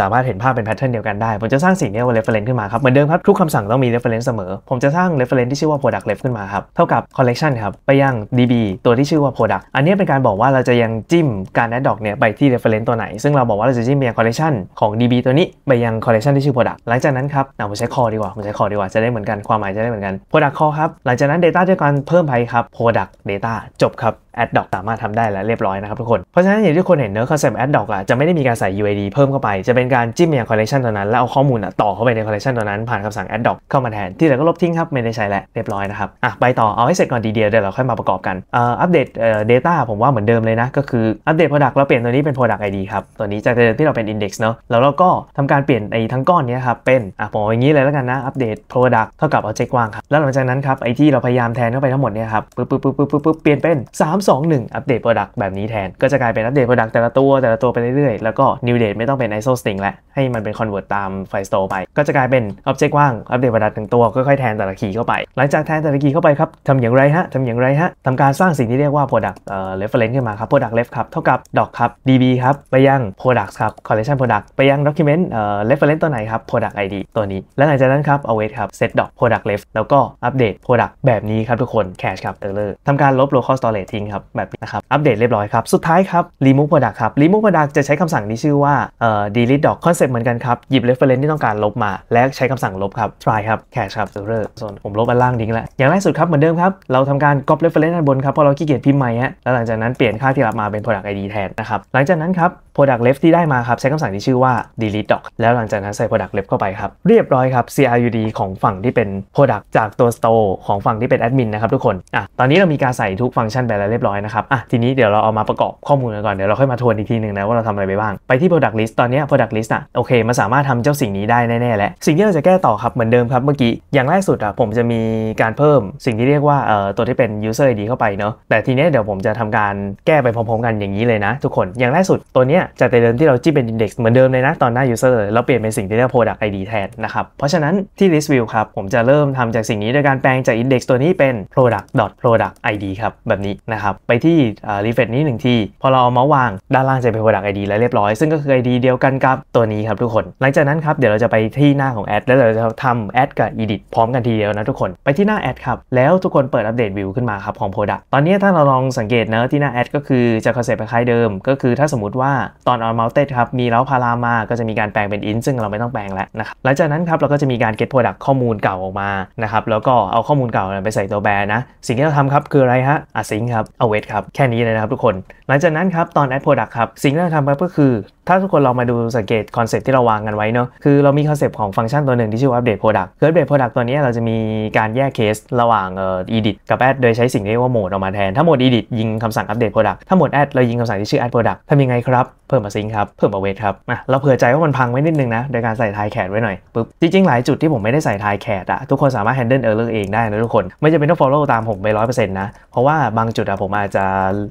สามารถเห็นภาพเป็น pattern เดียวกันได้ ผมจะสร้างสิ่งนี้ว่า reference ขึ้นมาครับ เหมือนเดิมครับทุกคำสั่งต้องมี reference เสมอ ผมจะสร้าง reference ที่ชื่อว่า product ref ขึ้นมาครับเท่ากับ collection ครับไปยัง db ตัวที่ชื่อว่า product อันนี้เป็นการบอกว่าเราจะยังจิ้มการ add doc เนี่ยไปที่ reference ตัวไหน ซึ่งเราบอกว่าเราจะจิ้มไปยัง collection ของ db ตัวนี้ไปยัง collection ที่ชื่อ product หลังจากนั้นครับเผมใช้ call ดีกว่าผมใช้ call ดีกว่าจะได้เหมือนกันความหมายจะได้เหมือนกัน Product Call ครับ หลังจากนั้น Data จะการเพิ่มไปครับ Product Data จบครับแดด็อกสามารถทำได้แล้วเรียบร้อยนะครับทุกคน เพราะฉะนั้นอย่างที่คนเห็นเนอะ Concept a d d ด c อ่ะจะไม่ได้มีการใส่ UID เพิ่มเข้าไป จะเป็นการจิ้มอย่าง collection ตัวนั้นแล้วเอาข้อมูลอ่ะต่อเข้าไปใน collection ตัวนั้นผ่านคำสั่งแดด็อกเข้ามาแทน ที่เหลือก็ลบทิ้งครับไม่ได้ใช้แล้วเรียบร้อยนะครับ อ่ะไปต่อเอาให้เสร็จก่อนดีเดียวเดี๋ยวเราค่อยมาประกอบกันเอ่ออัปเดตเอ่อ data ผมว่าเหมือนเดิมเลยนะก็คืออัปเดต product เราเปลี่ยนตัวนี้เป็น product ID ครับตัวนี้จากเดิมที่เราเป็น index เนอะแล้วเราก็ทำการเปลี่ยนไอ้ทั้งก้อนนี้ครับเป็นอ่ะผมอย่างี้เลยแล้วกันนะอัปเดต product เท่ากับ object ว่างครับแล้วหลังจากนั้นครับไอ้ที่เราพยายามแทนเข้าไปทั้งหมดเนี่ยครับปึ๊บปึ๊บปึ๊บปึ๊บเปลี่ยนเป็น3 321 อัปเดต Product แบบนี้แทน ก็จะกลายเป็นอัปเดต Product แต่ละตัวแต่ละตัวไปเรื่อยๆ แล้วก็ New Date ไม่ต้องเป็น ISO String แล้วให้มันเป็น Convert ตามไฟล์ Store ไป ก็จะกลายเป็น Object ว่างอัปเดต Product นึ่งตัวก็ค่อยแทนแต่ละคีย์เข้าไป หลังจากแทนแต่ละคีย์เข้าไปครับทำอย่างไรฮะทำอย่างไรฮะทำการสร้างสิ่งที่เรียกว่า Product เอ่อ Reference ขึ้นมาครับ Product Ref ครับเท่ากับ Doc ครับ DB ครับไปยัง Product ครับ Collection Product ไปยัง Document เอ่อ Reference ตัวไหนครับ Product ID ตัวนี้ แล้วหลังจากนั้นครับ Await ครับ Set Doc Product Ref แล้วก็อัปเดต Product แบบนี้ครับทุกคน c a c ครับ Error ทำการลบ Local Storage ทิ้งครับแบบนี้นะครับ อัปเดตเรียบร้อยครับ สุดท้ายครับ remove product ครับ remove product จะใช้คำสั่งที่ชื่อว่าเอ่อ delete doc concept เหมือนกันครับ หยิบ reference ที่ต้องการลบมา และใช้คำสั่งลบครับ try ครับ cache ครับ error ส่วนผมลบอันล่างทิ้งแล้วอย่างแรกสุดครับเหมือนเดิมครับ เราทำการ copy reference ด้านบนครับเพราะเราขี้เกียจพิมพ์ใหม่ฮะแล้วหลังจากนั้นเปลี่ยนค่าที่รับมาเป็น product id แทนนะครับหลังจากนั้นครับ product left ที่ได้มาครับใช้คำสั่งที่ชื่อว่า delete doc แล้วหลังจากนั้นใส่ product left เข้าไปครับเรียบร้อยครับ crud ของฝั่งที่เป็น product จากตัว store ของฝั่งที่เป็น admin นะครับทุกคนอ่ะตอนนี้เรามีการใส่ทุกฟังก์ชันไปแล้วเรียบยบร้อยนะครับอ่ะทีนี้เดี๋ยวเราเอามาประกอบข้อมูลกันก่อนเดี๋ยวเราค่อยมาทวนอีกทีหนึ่งนะว่าเราทำอะไรไปบ้าง ไปที่ product list ตอนนี้ product list อะโอเคมันสามารถทำเจ้าสิ่งนี้ได้แน่ๆและสิ่งที่เราจะแก้ต่อครับเหมือนเดิมครับเมื่อกี้อย่างแรกสุดอะผมจะมีการเพิ่มสิ่งที่เรียกว่าเอ่อตัวที่เป็น user ID เข้าไปเนาะแต่ทีนี้เดี๋ยวผมจะทำการแก้ไปพร้อมๆกันอย่างนี้เลยนะ ทุกคนอย่างแรกสุดตัวเนี้ยจะแต่เดิมที่เราจิ้มเป็น index เหมือนเดิมเลยนะตอนหน้า user เราเปลี่ยนเป็นสิ่งที่เรียก product ID แทนนะครับเพราะฉะนั้นที่ list view ครับผมจะเริ่มทำจากสิ่งนี้โดยการแปลงจาก index ตัวนี้เป็น product t product ID ครับแบบนี้นะครับับไปที่รีเฟรชนี้หนึ่งที พอเราเอาเมาส์วางด้านล่างจะเป็น Product ID แล้วเรียบร้อย ซึ่งก็คือ ID เดียวกันกับตัวนี้ครับทุกคน หลังจากนั้นครับ เดี๋ยวเราจะไปที่หน้าของแอดแล้วเราจะทำแอดกับ Edit พร้อมกันทีเดียวนะทุกคนไปที่หน้าแอดครับ แล้วทุกคนเปิดอัปเดตวิวขึ้นมาครับของ Product ตอนนี้ถ้าเราลองสังเกตนะที่หน้าแอดก็คือจะคอนเซ็ปต์คล้ายเดิม ก็คือถ้าสมมติว่าตอนออนเมาส์เต็ดครับมีแล้วพารามาก็จะมีการแปลงเป็นอินซึ่งเราไม่ต้องแปลงแล้วนะครับหลังจากนั้นครับเราก็จะมีการ get product ข้อมูลเก่าออกมานะครับแล้วก็เอาข้อมูลเก่าไปใส่ตัวแบรนะ สิ่งที่เราทำครับคืออะไรฮะอ่ะ y ิงครับเอาเวทครับ แค่นี้เลยนะครับทุกคน หลังจากนั้นครับ ตอนแอดโปรดักครับ สิ่งที่เราทำครับก็คือถ้าทุกคนลองมาดูสังเกตคอนเซ็ปที่เราวางกันไว้เนอะคือเรามีคอนเซ็ปของฟังก์ชันตัวหนึ่งที่ชื่อว่าอัปเดตโปรดักต์คืออัปเดตโปรดักต์ตัวนี้เราจะมีการแยกเคสระหว่างเอ่อีดิทกับแอดโดยใช้สิ่งที่เรียกว่าโหมดออกมาแทน ถ้าโหมดีดิทยิงคำสั่งอัปเดตโปรดักต์ถ้าโหมดแอดเรายิงคำสั่งที่ชื่อแอดโปรดักต์ทำยังไงครับเพิ่มมาซิงครับ เพิ่มมาเวทครับอ่ะเราเผื่อใจว่ามันพังไว้นิดนึงนะโดยการใส่ทายแคดไว้หน่อยปุ๊บจริงๆหลายจุดที่ผมไม่ได้ใส่ทายแคดอะทุกคนสามารถฮนเดิลเออร์เองได้นะทุกคนไม่จำเป็นต้องฟอลโล่ตามผมไป100%นะเพราะว่าบางจุดอะผมอาจจะ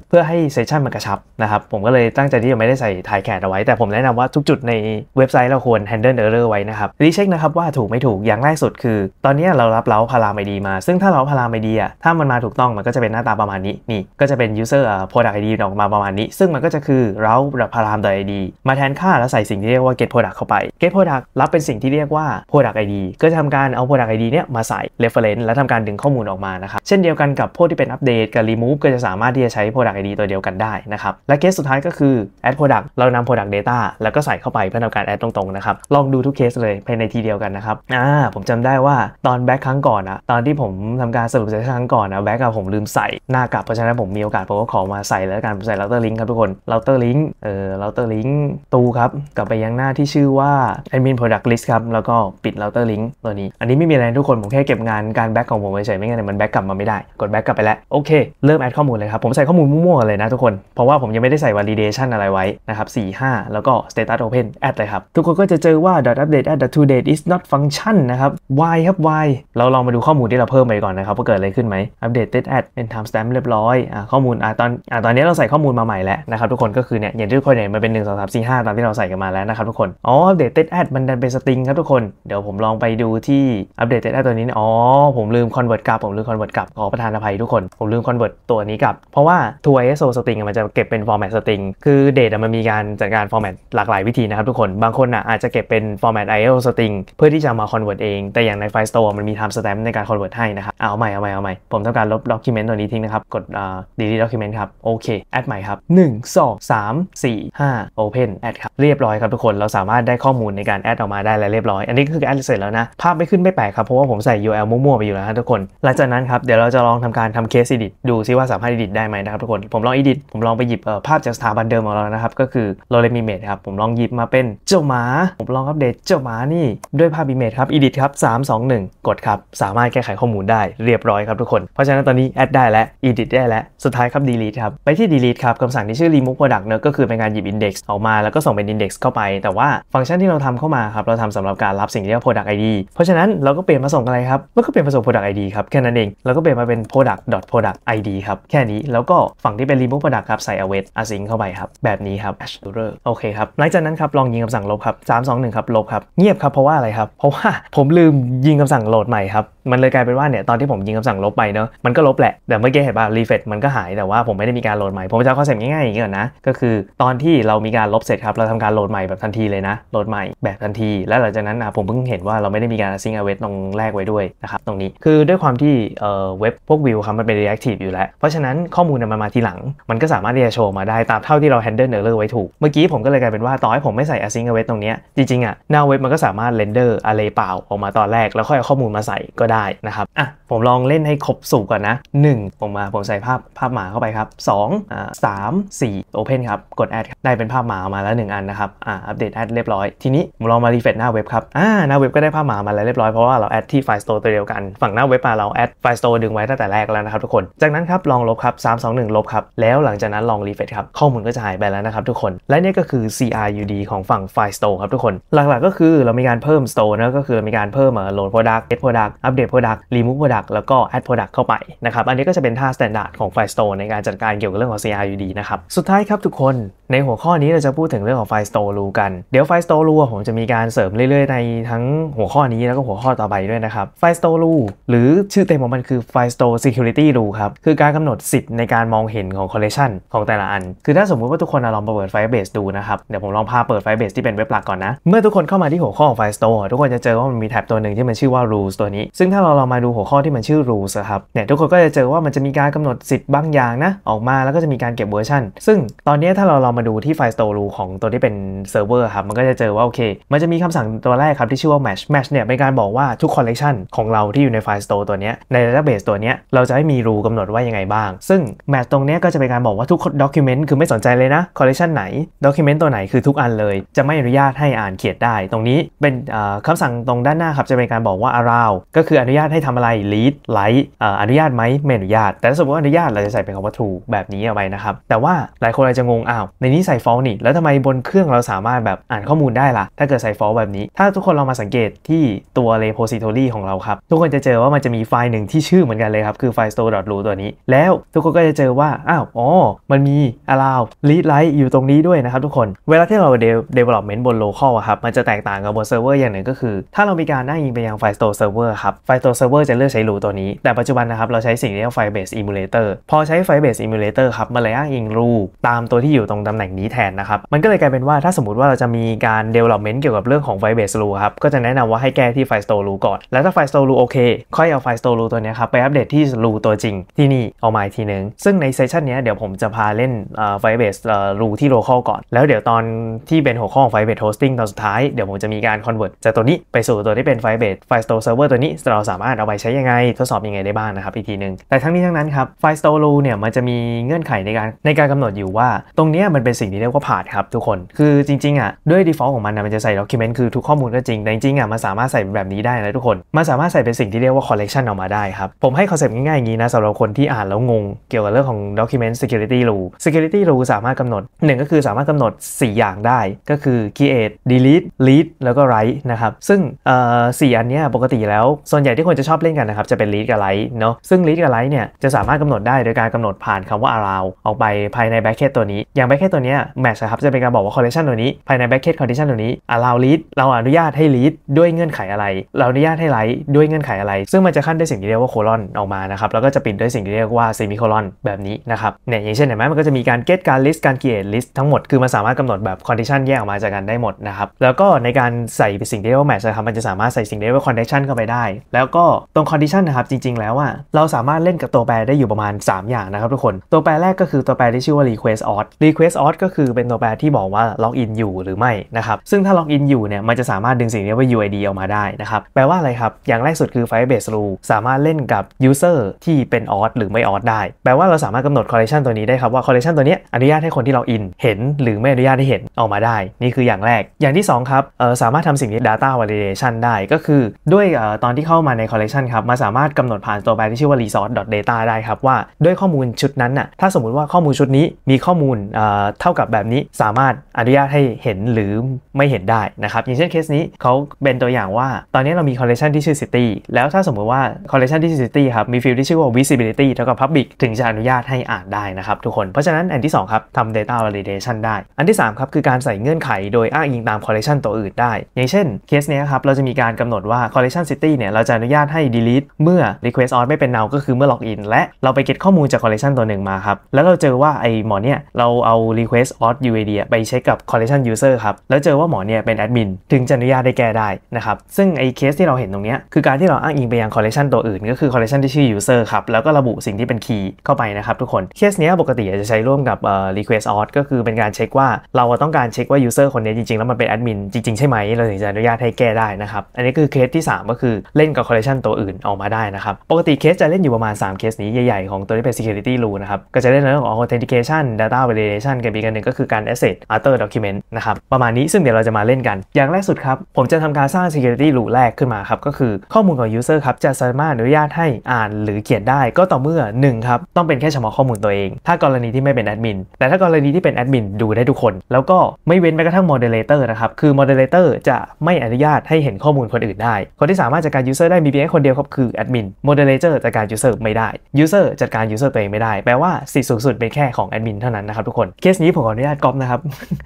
เพื่อให้เซสชันมันกระชับนะครับผมก็เลยตั้งใจที่จะไม่ได้ใส่ทายแคดเอาไว้แต่ผมแนะนำว่าทุกจุดในเว็บไซต์เราควร handle error ไว้นะครับ รีเช็คนะครับว่าถูกไม่ถูก อย่างแรกสุดคือตอนนี้เรารับเล้าพารามิอดีมา ซึ่งถ้าเราพารามิเดีอ่ะ ถ้ามันมาถูกต้องมันก็จะเป็นหน้าตาประมาณนี้ นี่ก็จะเป็น user product id ออกมาประมาณนี้ ซึ่งมันก็จะคือเราพารามตัว id มาแทนค่าแล้วใส่สิ่งที่เรียกว่า get product เข้าไป get product รับเป็นสิ่งที่เรียกว่า product id ก็จะทำการเอา product id เนี่ยมาใส่ reference และทำการดึงข้อมูลออกมานะครับ เช่นเดียวกันกับพวกที่เป็นอัปเดตกับ remove ก็จะสามารถที่จะใช้ product id ตัวเดียวกันได้นะครับและเคสสุดท้ายก็คือ add product เรานำ product Data แล้วก็ใส่เข้าไปเพื่อทำการแอดตรงๆนะครับ ลองดูทุกเคสเลยภายในทีเดียวกันนะครับอ่าผมจำได้ว่าตอนแบ็คครั้งก่อนอะตอนที่ผมทำการสรุปเซสชั่นครั้งก่อนนะแบ็คอะผมลืมใส่หน้ากลับเพราะฉะนั้นผมมีโอกาสผมก็ขอมาใส่แล้วกันใส่เราเตอร์ลิงครับทุกคนเราเตอร์ลิงเอ่อเราเตอร์ลิงตูครับกลับไปยังหน้าที่ชื่อว่า admin product list ครับแล้วก็ปิดเราเตอร์ลิงตัวนี้ อันนี้ไม่มีอะไรทุกคนผมแค่เก็บงานการแบ็คของผมไเฉยไม่งั้นมันแบ็คกลับมาไม่ได้กดแบ็คกลับไปแล้วโอเคเริ่มแอดข้อมูลเลยครับผมใส่ข้อมูลมั่วๆเลยนะทุกคน เพราะว่าผมยังไม่ได้ใส่ validation อะไรไว้นะครับ4 5แล้วก็ status open add เลยครับ ทุกคนก็จะเจอว่า .update add to date is not function นะครับ why ครับ why เราลองมาดูข้อมูลที่เราเพิ่มไปก่อนนะครับ ว่าเกิดอะไรขึ้นไหม updated add เป็น timestamp เรียบร้อยอข้อมูลอตอนอตอนนี้เราใส่ข้อมูลมาใหม่แล้วนะครับทุกคน ก็คือเนี่ย อย่างที่ทุกคนเห็นมันเป็น 1 2 3 4 5 ตามที่เราใส่กันมาแล้วนะครับทุกคนอ๋อ u p d a t e add มันเป็นสตริงครับทุกคนเดี๋ยวผมลองไปดูที่ updated add ตัวนี้อ๋อผมลืม convert กลับผมลืม convert กลับขอประทานอภัยทุกคนผมลืม convert ตัวนี้กลับเพราะว่า to ว ISO string มันจะเก็บเป็น format string คือ date มันมีการจัดการฟอร์แมตหลากหลายวิธีนะครับทุกคนบางคนนะอาจจะเก็บเป็นฟอร์แมต i o string เพื่อที่จะมา convert เอง แต่อย่างในไฟล์ store มันมี time stamp ในการ convert ให้นะครับ เอาใหม่ เอาใหม่ เอาใหม่ ผมต้องการลบ document ตัวนี้ทิ้งนะครับ กด delete document ครับ โอเค add ใหม่ครับ 1 2 3 4 5 open add ครับ เรียบร้อยครับทุกคนเราสามารถได้ข้อมูลในการ add ออกมาได้แล้วเรียบร้อยอันนี้ก็คือ add เสร็จแล้วนะภาพไม่ขึ้นไม่แปลกครับเพราะว่าผมใส่ URL มั่วๆ ไปอยู่แล้วทุกคน หลังจากนั้นครับเดี๋ยวเราจะลองทำการทำ case edit ดูซิว่าสามารถ edit ได้ไหมนะครับทุกคนผมลอง edit ผมลองไปหยิบภาพจากสถาบันเดิมของเรานะครับก็คือเรเลมีิเมตครับผมลองหยิบมาเป็นเจ้าหมา ผมลองอัปเดตเจ้าหมานี่ด้วยภาพอิเมตครับ edit ครับ 321 กดครับ สามารถแก้ไขข้อมูลได้เรียบร้อยครับทุกคน เพราะฉะนั้นตอนนี้ add ได้แล้อ edit ได้แล้วสุดท้ายครับ delete ครับ ไปที่ delete ครับคำสั่งที่ชื่อ remove product เนอะก็คือเป็นการหยิบ index ออกมาแล้วก็ส่งเป็น index เข้าไป แต่ว่าฟังก์ชันที่เราทำเข้ามาครับเราทำสำหรับการรับสิ่งที่เรียกว่า product id เพราะฉะนั้นเราก็เปลี่ยนมาส่งอะไรครับมันก็เปลี่ยนมาส่ง product id ครับแค่นั้นเองเราก็เปลี่ยนมาเป็น product product id ครับแค่นี้แล้วก็ฝั่งที่เป็น remove product ครับใส่ await async เข้าไปครับแบบนี้ครับ Azure r โอเคครับ หลังจากนั้นครับ ลองยิงคำสั่งลบครับสสามองหนึ่งครับ ลบครับ เงียบครับ เพราะว่าอะไรครับ เพราะว่าผมลืมยิงคำสั่งโหลดใหม่ครับมันเลยกลายเป็นว่าเนี่ยตอนที่ผมยิงคำสั่งลบไปเนอะมันก็ลบแหละ แต่เมื่อกี้เห็นป่ะรีเฟซมันก็หายแต่ว่าผมไม่ได้มีการโหลดใหม่ผมจะเข้าเส็ง่ายๆอย่างนี้ก่อนนะ ก็คือตอนที่เรามีการลบเสร็จครับ เราทำการโหลดใหม่แบบทันทีเลยนะโหลดใหม่แบบทันที แล้วหลังจากนั้นนะผมเพิ่งเห็นว่าเราไม่ได้มีการซิงเอาเวทตรงแรกไว้ด้วยนะครับตรงนี้คือด้วยความที่เอ่อเว็บพวกวิวครับมันเป็น reactive อยู่แล้ว เพราะฉะนั้นข้อมูลมันมาทีหลัง มันก็สามารถที่จะโชว์มาได้ตามเท่าที่เรา handle เลอร์ไว้ถูกเมื่อกี้ผมก็เลยกลายเป็นว่าต่อให้ผมไม่ใส่ async await ตรงนี้จริงๆอ่ะหน้าเว็บมันก็สามารถรนเดอร์อะไรเปล่าออกมาตอนแรกแล้วค่อยเอาข้อมูลมาใส่ก็ได้นะครับอ่ะผมลองเล่นให้ครบสูก่อนนะ 1 ผมมาผมใส่ภาพภาพหมาเข้าไปครับ2อ่าสามสี่โอเพนครับกดแอดได้เป็นภาพหมามาแล้ว 1 อันนะครับอ่าอัปเดตแอดเรียบร้อยทีนี้ผมลองมารีเฟรชหน้าเว็บครับอ่าหน้าเว็บก็ได้ภาพหมามาแล้วเรียบร้อยเพราะว่าเราแอดที่ไฟล์สโตร์ตัวเดียวกันฝั่งหน้าเว็บมาเราแอดไฟล์สโตร์ดึงไว้ตั้งแต่แรกแล้วนะครับทุกคนจากนั้นครับลองลบครับสสามองหนึ่งลบครับแล้วหลังจากนั้นลองรีเฟรชครับข้อมูลก็จะหายไปแล้วนะครับทุกคนและนี่ก็คือ CRUD ของฝั่งไฟล์สโตร์ครับทุกคนหลักๆก็คือเรามีการเพิ่มสโตร์นะก็คือมีการเพิ่มโหลดดักต์เอ็ดโปรดักต์อัปเดดต Product Remove Product แล้วก็ Add Product เข้าไป นะครับ อันนี้ก็จะเป็นท่า standard ของ Firestore ในการจัดการเกี่ยวกับเรื่องของ CRUD นะครับสุดท้ายครับทุกคนในหัวข้อนี้เราจะพูดถึงเรื่องของ Firestore Rule กัน เดี๋ยว Firestore Rule ผมจะมีการเสริมเรื่อยๆในทั้งหัวข้อนี้แล้วก็หัวข้อต่อไปด้วยนะครับ Firestore Rule หรือชื่อเต็มของมันคือ Firestore Security Rule ครับคือการกำหนดสิทธิ์ในการมองเห็นของ collection ของแต่ละอัน คือถ้าสมมติว่าทุกคนลองเปิด Firebase ดูนะครับเดี๋ยวผมลองพาเปิด Firebase ที่เป็นเว็บหลักก่อนนะเมื่อทุกคนเข้ามาที่หัวข้อของ Firestore ทุกคนจะเจอว่ามันมีแท็บตัวหนึ่งที่มันชื่อว่า Rules ตัวนี้ซึ่งงถ้าเราลองมาดูหัวข้อที่มันชื่อ rules ครับเนี่ยทุกคนก็จะเจอว่ามันจะมีการกำหนดสิทธิ์บางอย่างนะ ออกมาแล้วก็จะมีการเก็บเวอร์ชันซึ่งตอนนี้ถ้าเราลองมาดูที่ไฟล์ store rule ของตัวที่เป็นเซิร์ฟเวอร์ครับมันก็จะเจอว่าโอเค มันจะมีคำสั่งตัวแรกครับที่ชื่อว่า match match เนี่ยเป็นการบอกว่าทุก collection ของเราที่อยู่ในไฟล์ store ตัวนี้ใน database ตัวนี้เราจะให้มี rule กำหนดว่ายังไงบ้าง ซึ่ง match ตรงนี้ก็จะเป็นการบอกว่าทุก document คือไม่สนใจเลยนะ collection ไหน document ตัวไหนคือทุกอันเลย จะไม่อนุญาตให้อ่านเขียนได้ ตรงนี้เป็นคำสั่งตรงด้านหน้าครับจะเป็นการบอกว่า around ก็คืออนุญาตให้ทำอะไร lead light อนุญาตไหมไม่อนุญาตแต่ถ้าสมมติว่าอนุญาตเราจะใส่เป็นคำว่า true แบบนี้เอาไว้นะครับแต่ว่าหลายคนอาจจะงงอ้าวในนี้ใส่ false นี่ แล้วทำไมบนเครื่องเราสามารถแบบอ่านข้อมูลได้ละ่ะถ้าเกิดใส่ false แบบนี้ ถ้าทุกคนเรามาสังเกตที่ตัว repository ของเราครับ ทุกคนจะเจอว่ามันจะมีไฟล์หนึ่งที่ชื่อเหมือนกันเลยครับคือไฟล์ store.root ตัวนี้ แล้วทุกคนก็จะเจอว่าอ้าวอ๋อมันมี allow read write อยู่ตรงนี้ด้วยนะครับ ทุกคนเวลาที่เรา development บน local ครับมันจะแตกต่างกับบนเซิร์ฟเวอร์อย่างหนึ่งก็คือถ้าเรามีการอ้างอิงไปยังไฟล์ store server ครับไฟตัวเซิร์ฟเวอร์จะเลือกใช้รูตัวนี้ แต่ปัจจุบันนะครับ เราใช้สิ่งที่เรียกว่าไฟเบสอิมูเลเตอร์พอใช้ไฟเบสอิมูเลเตอร์ครับมันเลยอ้างอิงรูตามตัวที่อยู่ตรงตำแหน่งนี้แทนนะครับ มันก็เลยกลายเป็นว่าถ้าสมมติว่าเราจะมีการเดเวล็อปเมนต์เกี่ยวกับเรื่องของไฟเบสรูครับ ก็จะแนะนำว่าให้แก้ที่ไฟสโตรูก่อน แล้วถ้าไฟสโตรูโอเค ค่อยเอาไฟสโตรูตัวนี้ครับไปอัปเดตที่รูตัวจริง ที่นี่เอามาอีกทีนึงซึ่งในเซสชันนี้เดี๋ยวผมจะพาเล่นไฟเบสรูที่ลเคอลก่อนแล้วเดี๋ยวตอนที่เป็นหัวข้อของไฟเบสโฮสติ้งตอนสุดท้ายเดี๋ยวผมจะมีการนเวิร์ตจากตัวนี้ไปสู่ตัวที่เป็นไฟเบสไฟสโตรเซิร์ฟเวอร์ตัวนี้เราสามารถเอาไปใช้ยังไง ทดสอบยังไงได้บ้างนะครับอีกทีหนึ่งแต่ทั้งนี้ทั้งนั้นครับไฟสโตรูเนี่ยมันจะมีเงื่อนไขในการในการกำหนดอยู่ว่า ตรงนี้มันเป็นสิ่งที่เรียกว่าผ่านครับทุกคนคือจริงๆอ่ะด้วย default ของมันนะมันจะใส่ document คือทุกข้อมูลก็จริง แต่จริงๆอ่ะมันสามารถใส่แบบนี้ได้นะทุกคนมันสามารถใส่เป็นสิ่งที่เรียกว่า collection ออกมาได้ครับผมให้คอนเซปต์ง่ายๆอย่างนี้นะสำหรับคนที่อ่านแล้วงงเกี่ยวกับเรื่องของ document security rule security rule สามารถกำหนดงก็คือสามารถกำหนด4 อย่างได้ก็คือ create delete read แล้วก็ write นะครับซึ่งสี่อันนี้ปกติแล้วส่วนใหใหญ่ที่คนจะชอบเล่นกันนะครับจะเป็นลีดกับไลท์เนาะซึ่งลีดกับไลท์เนี่ยจะสามารถกำหนดได้โดยการกำหนดผ่านคำว่า a r o u n ออกไปภายในแบ็ c เคทตัวนี้อย่างแบ็ c เคทตัวนี้แม t c h ครับจะเป็นการบอกว่าคอลเลคชันตัวนี้ภายในแบ็ c เคทคอ n d i t i o n ตัวนี้ allow read เราอนุญาตให้ลีดด้วยเงื่อนไขอะไร เราอนุญาตให้ไลท์ด้วยเงื่อนไขอะไร ซึ่งมันจะขั้นด้วยสิ่งที่เรียกว่าโคลอนออกมานะครับแล้วก็จะปิดด้วยสิ่งที่เรียกว่าเซมิโคลอนแบบนี้นะครับเนี่ยอย่างเช่นเห็นไหมมันก็จะมีการ get การ list การ create list ทั้งหมดคือมันสามารถกำหนดแบบคอ n d i t i o n แยกออกมาจากกันได้หมดนะครับแล้วก็ในการใส่สิ่งที่เรียกว่าแม t c h ครับมันจะสามารถใส่สิ่งที่เรียกว่าคอ n d i t i o n เข้าไปได้และแล้วก็ตรง condition นะครับจริงๆ แล้วอ่เราสามารถเล่นกับตัวแปรได้อยู่ประมาณ 3 อย่างนะครับทุกคน ตัวแปรแรกก็คือตัวแปรที่ชื่อว่า request odd request odd ก็คือเป็นตัวแปรที่บอกว่า login อยู่หรือไม่นะครับซึ่งถ้า login อยู่เนี่ยมันจะสามารถดึงสิ่งนี้ว่า UID ออกมาได้นะครับแปลว่าอะไรครับ อย่างแรกสุดคือ Firebase rule สามารถเล่นกับ user ที่เป็น odd หรือไม่ odd ได้ แปลว่าเราสามารถกำหนด collection ตัวนี้ได้ครับว่า collection ตัวนี้อนุญาตให้คนที่ login เห็น หรือไม่อนุญาตให้เห็นออกมาได้ นี่คืออย่างแรกอย่างที่2ครับสามารถทำสิ่งนี้ data validation ได้ก็คือด้วยตอนที่เข้าามาในคอลเลกชันครับมาสามารถกำหนดผ่านตัวแปรที่ชื่อว่า resource.data ได้ครับ ว่าด้วยข้อมูลชุดนั้นน่ะถ้าสมมุติว่าข้อมูลชุดนี้มีข้อมูล เท่ากับแบบนี้ สามารถอนุญาตให้เห็นหรือไม่เห็นได้นะครับอย่างเช่นเคสนี้เขาเป็นตัวอย่างว่า ตอนนี้เรามีคอลเลกชันที่ชื่อ city แล้วถ้าสมมุติว่าคอลเลกชันที่ชื่อ city ครับมีฟิลที่ชื่อว่า visibility เท่ากับ public ถึงจะอนุญาตให้อ่านได้นะครับทุกคนเพราะฉะนั้นอันที่2ครับทำ data validation ได้ อันที่3ครับคือการใส่เงื่อนไข โดยอ้างอิงตามคอลเลกชันตัวอื่นได้อย่างเช่นเคสนี้ครับเราจะมีการกำหนดว่าคอลเลกชัน city เนี่ยเราจะจะอนุญาตให้ delete เมื่อ request on ไม่เป็น n u l ก็คือเมื่อ login และเราไปเก็บข้อมูลจาก collection ตัวหนึ่งมาครับแล้วเราเจอว่าไอหมอเนี่ย เราเอา request on UID ไปใช้กับ collection user ครับแล้วเจอว่าหมอเนี่ยเป็น admin ถึงจะอนุญาตได้แก้ได้นะครับซึ่งไอเคสที่เราเห็นตรงเนี้ยคือการที่เราอ้างอิงไปยัง collection ตัวอื่น ก็คือ collection ที่ชื่อ user ครับแล้วก็ระบุสิ่งที่เป็น key เข้าไปนะครับทุกคนเคสเนี้ยปกติจะใช้ร่วมกับ request on ก็คือเป็นการเช็คว่าเราต้องการเช็คว่า user คนนี้จริงๆแล้วมันเป็น admin จริงๆใช่ไหมเราถึงจะอนุญาตให้แก้ได้นะครับอันนี้คือเคสที่ 3 ก็คือเล่นกักับคอลเลคชันตัวอื่นออกมาได้นะครับ ปกติเคสจะเล่นอยู่ประมาณ 3 เคสนี้ใหญ่ๆ ของตัวที่เป็น security rule นะครับ ก็จะเล่นเรื่องของ authentication data validation กันอีกอันหนึ่งก็คือการ asset alter document นะครับ ประมาณนี้ซึ่งเดี๋ยวเราจะมาเล่นกัน อย่างแรกสุดครับ ผมจะทำการสร้าง security rule แรกขึ้นมาครับ ก็คือข้อมูลของ user ครับ จะสามารถอนุญาตให้อ่าน หรือเขียนได้ ก็ต่อเมื่อ1ครับต้องเป็นแค่เฉพาะข้อมูลตัวเอง ถ้ากรณีที่ไม่เป็นแอดมินแต่ถ้ากรณีที่เป็นแอดมินดูได้ทุกคน แล้วก็ไม่เว้นแม้กระทั่ง moderator นะครับคือ moderator จะไม่อนุญาตให้เห็นข้อมูลคนอื่นได้ คนที่สามารถจัดการ user ได้มีเพียงคนเดียวครับคือแอดมินโมเดเลเตอร์จัดการยูเซอร์ไม่ได้ยูเซอร์จัดการยูเซอร์ตัวเองไม่ได้แปลว่าสิทธิสูงสุด เป็นแค่ของแอดมินเท่านั้นนะครับ ทุกคนเคสนี้ผมขออนุญาตก๊อปนะครับ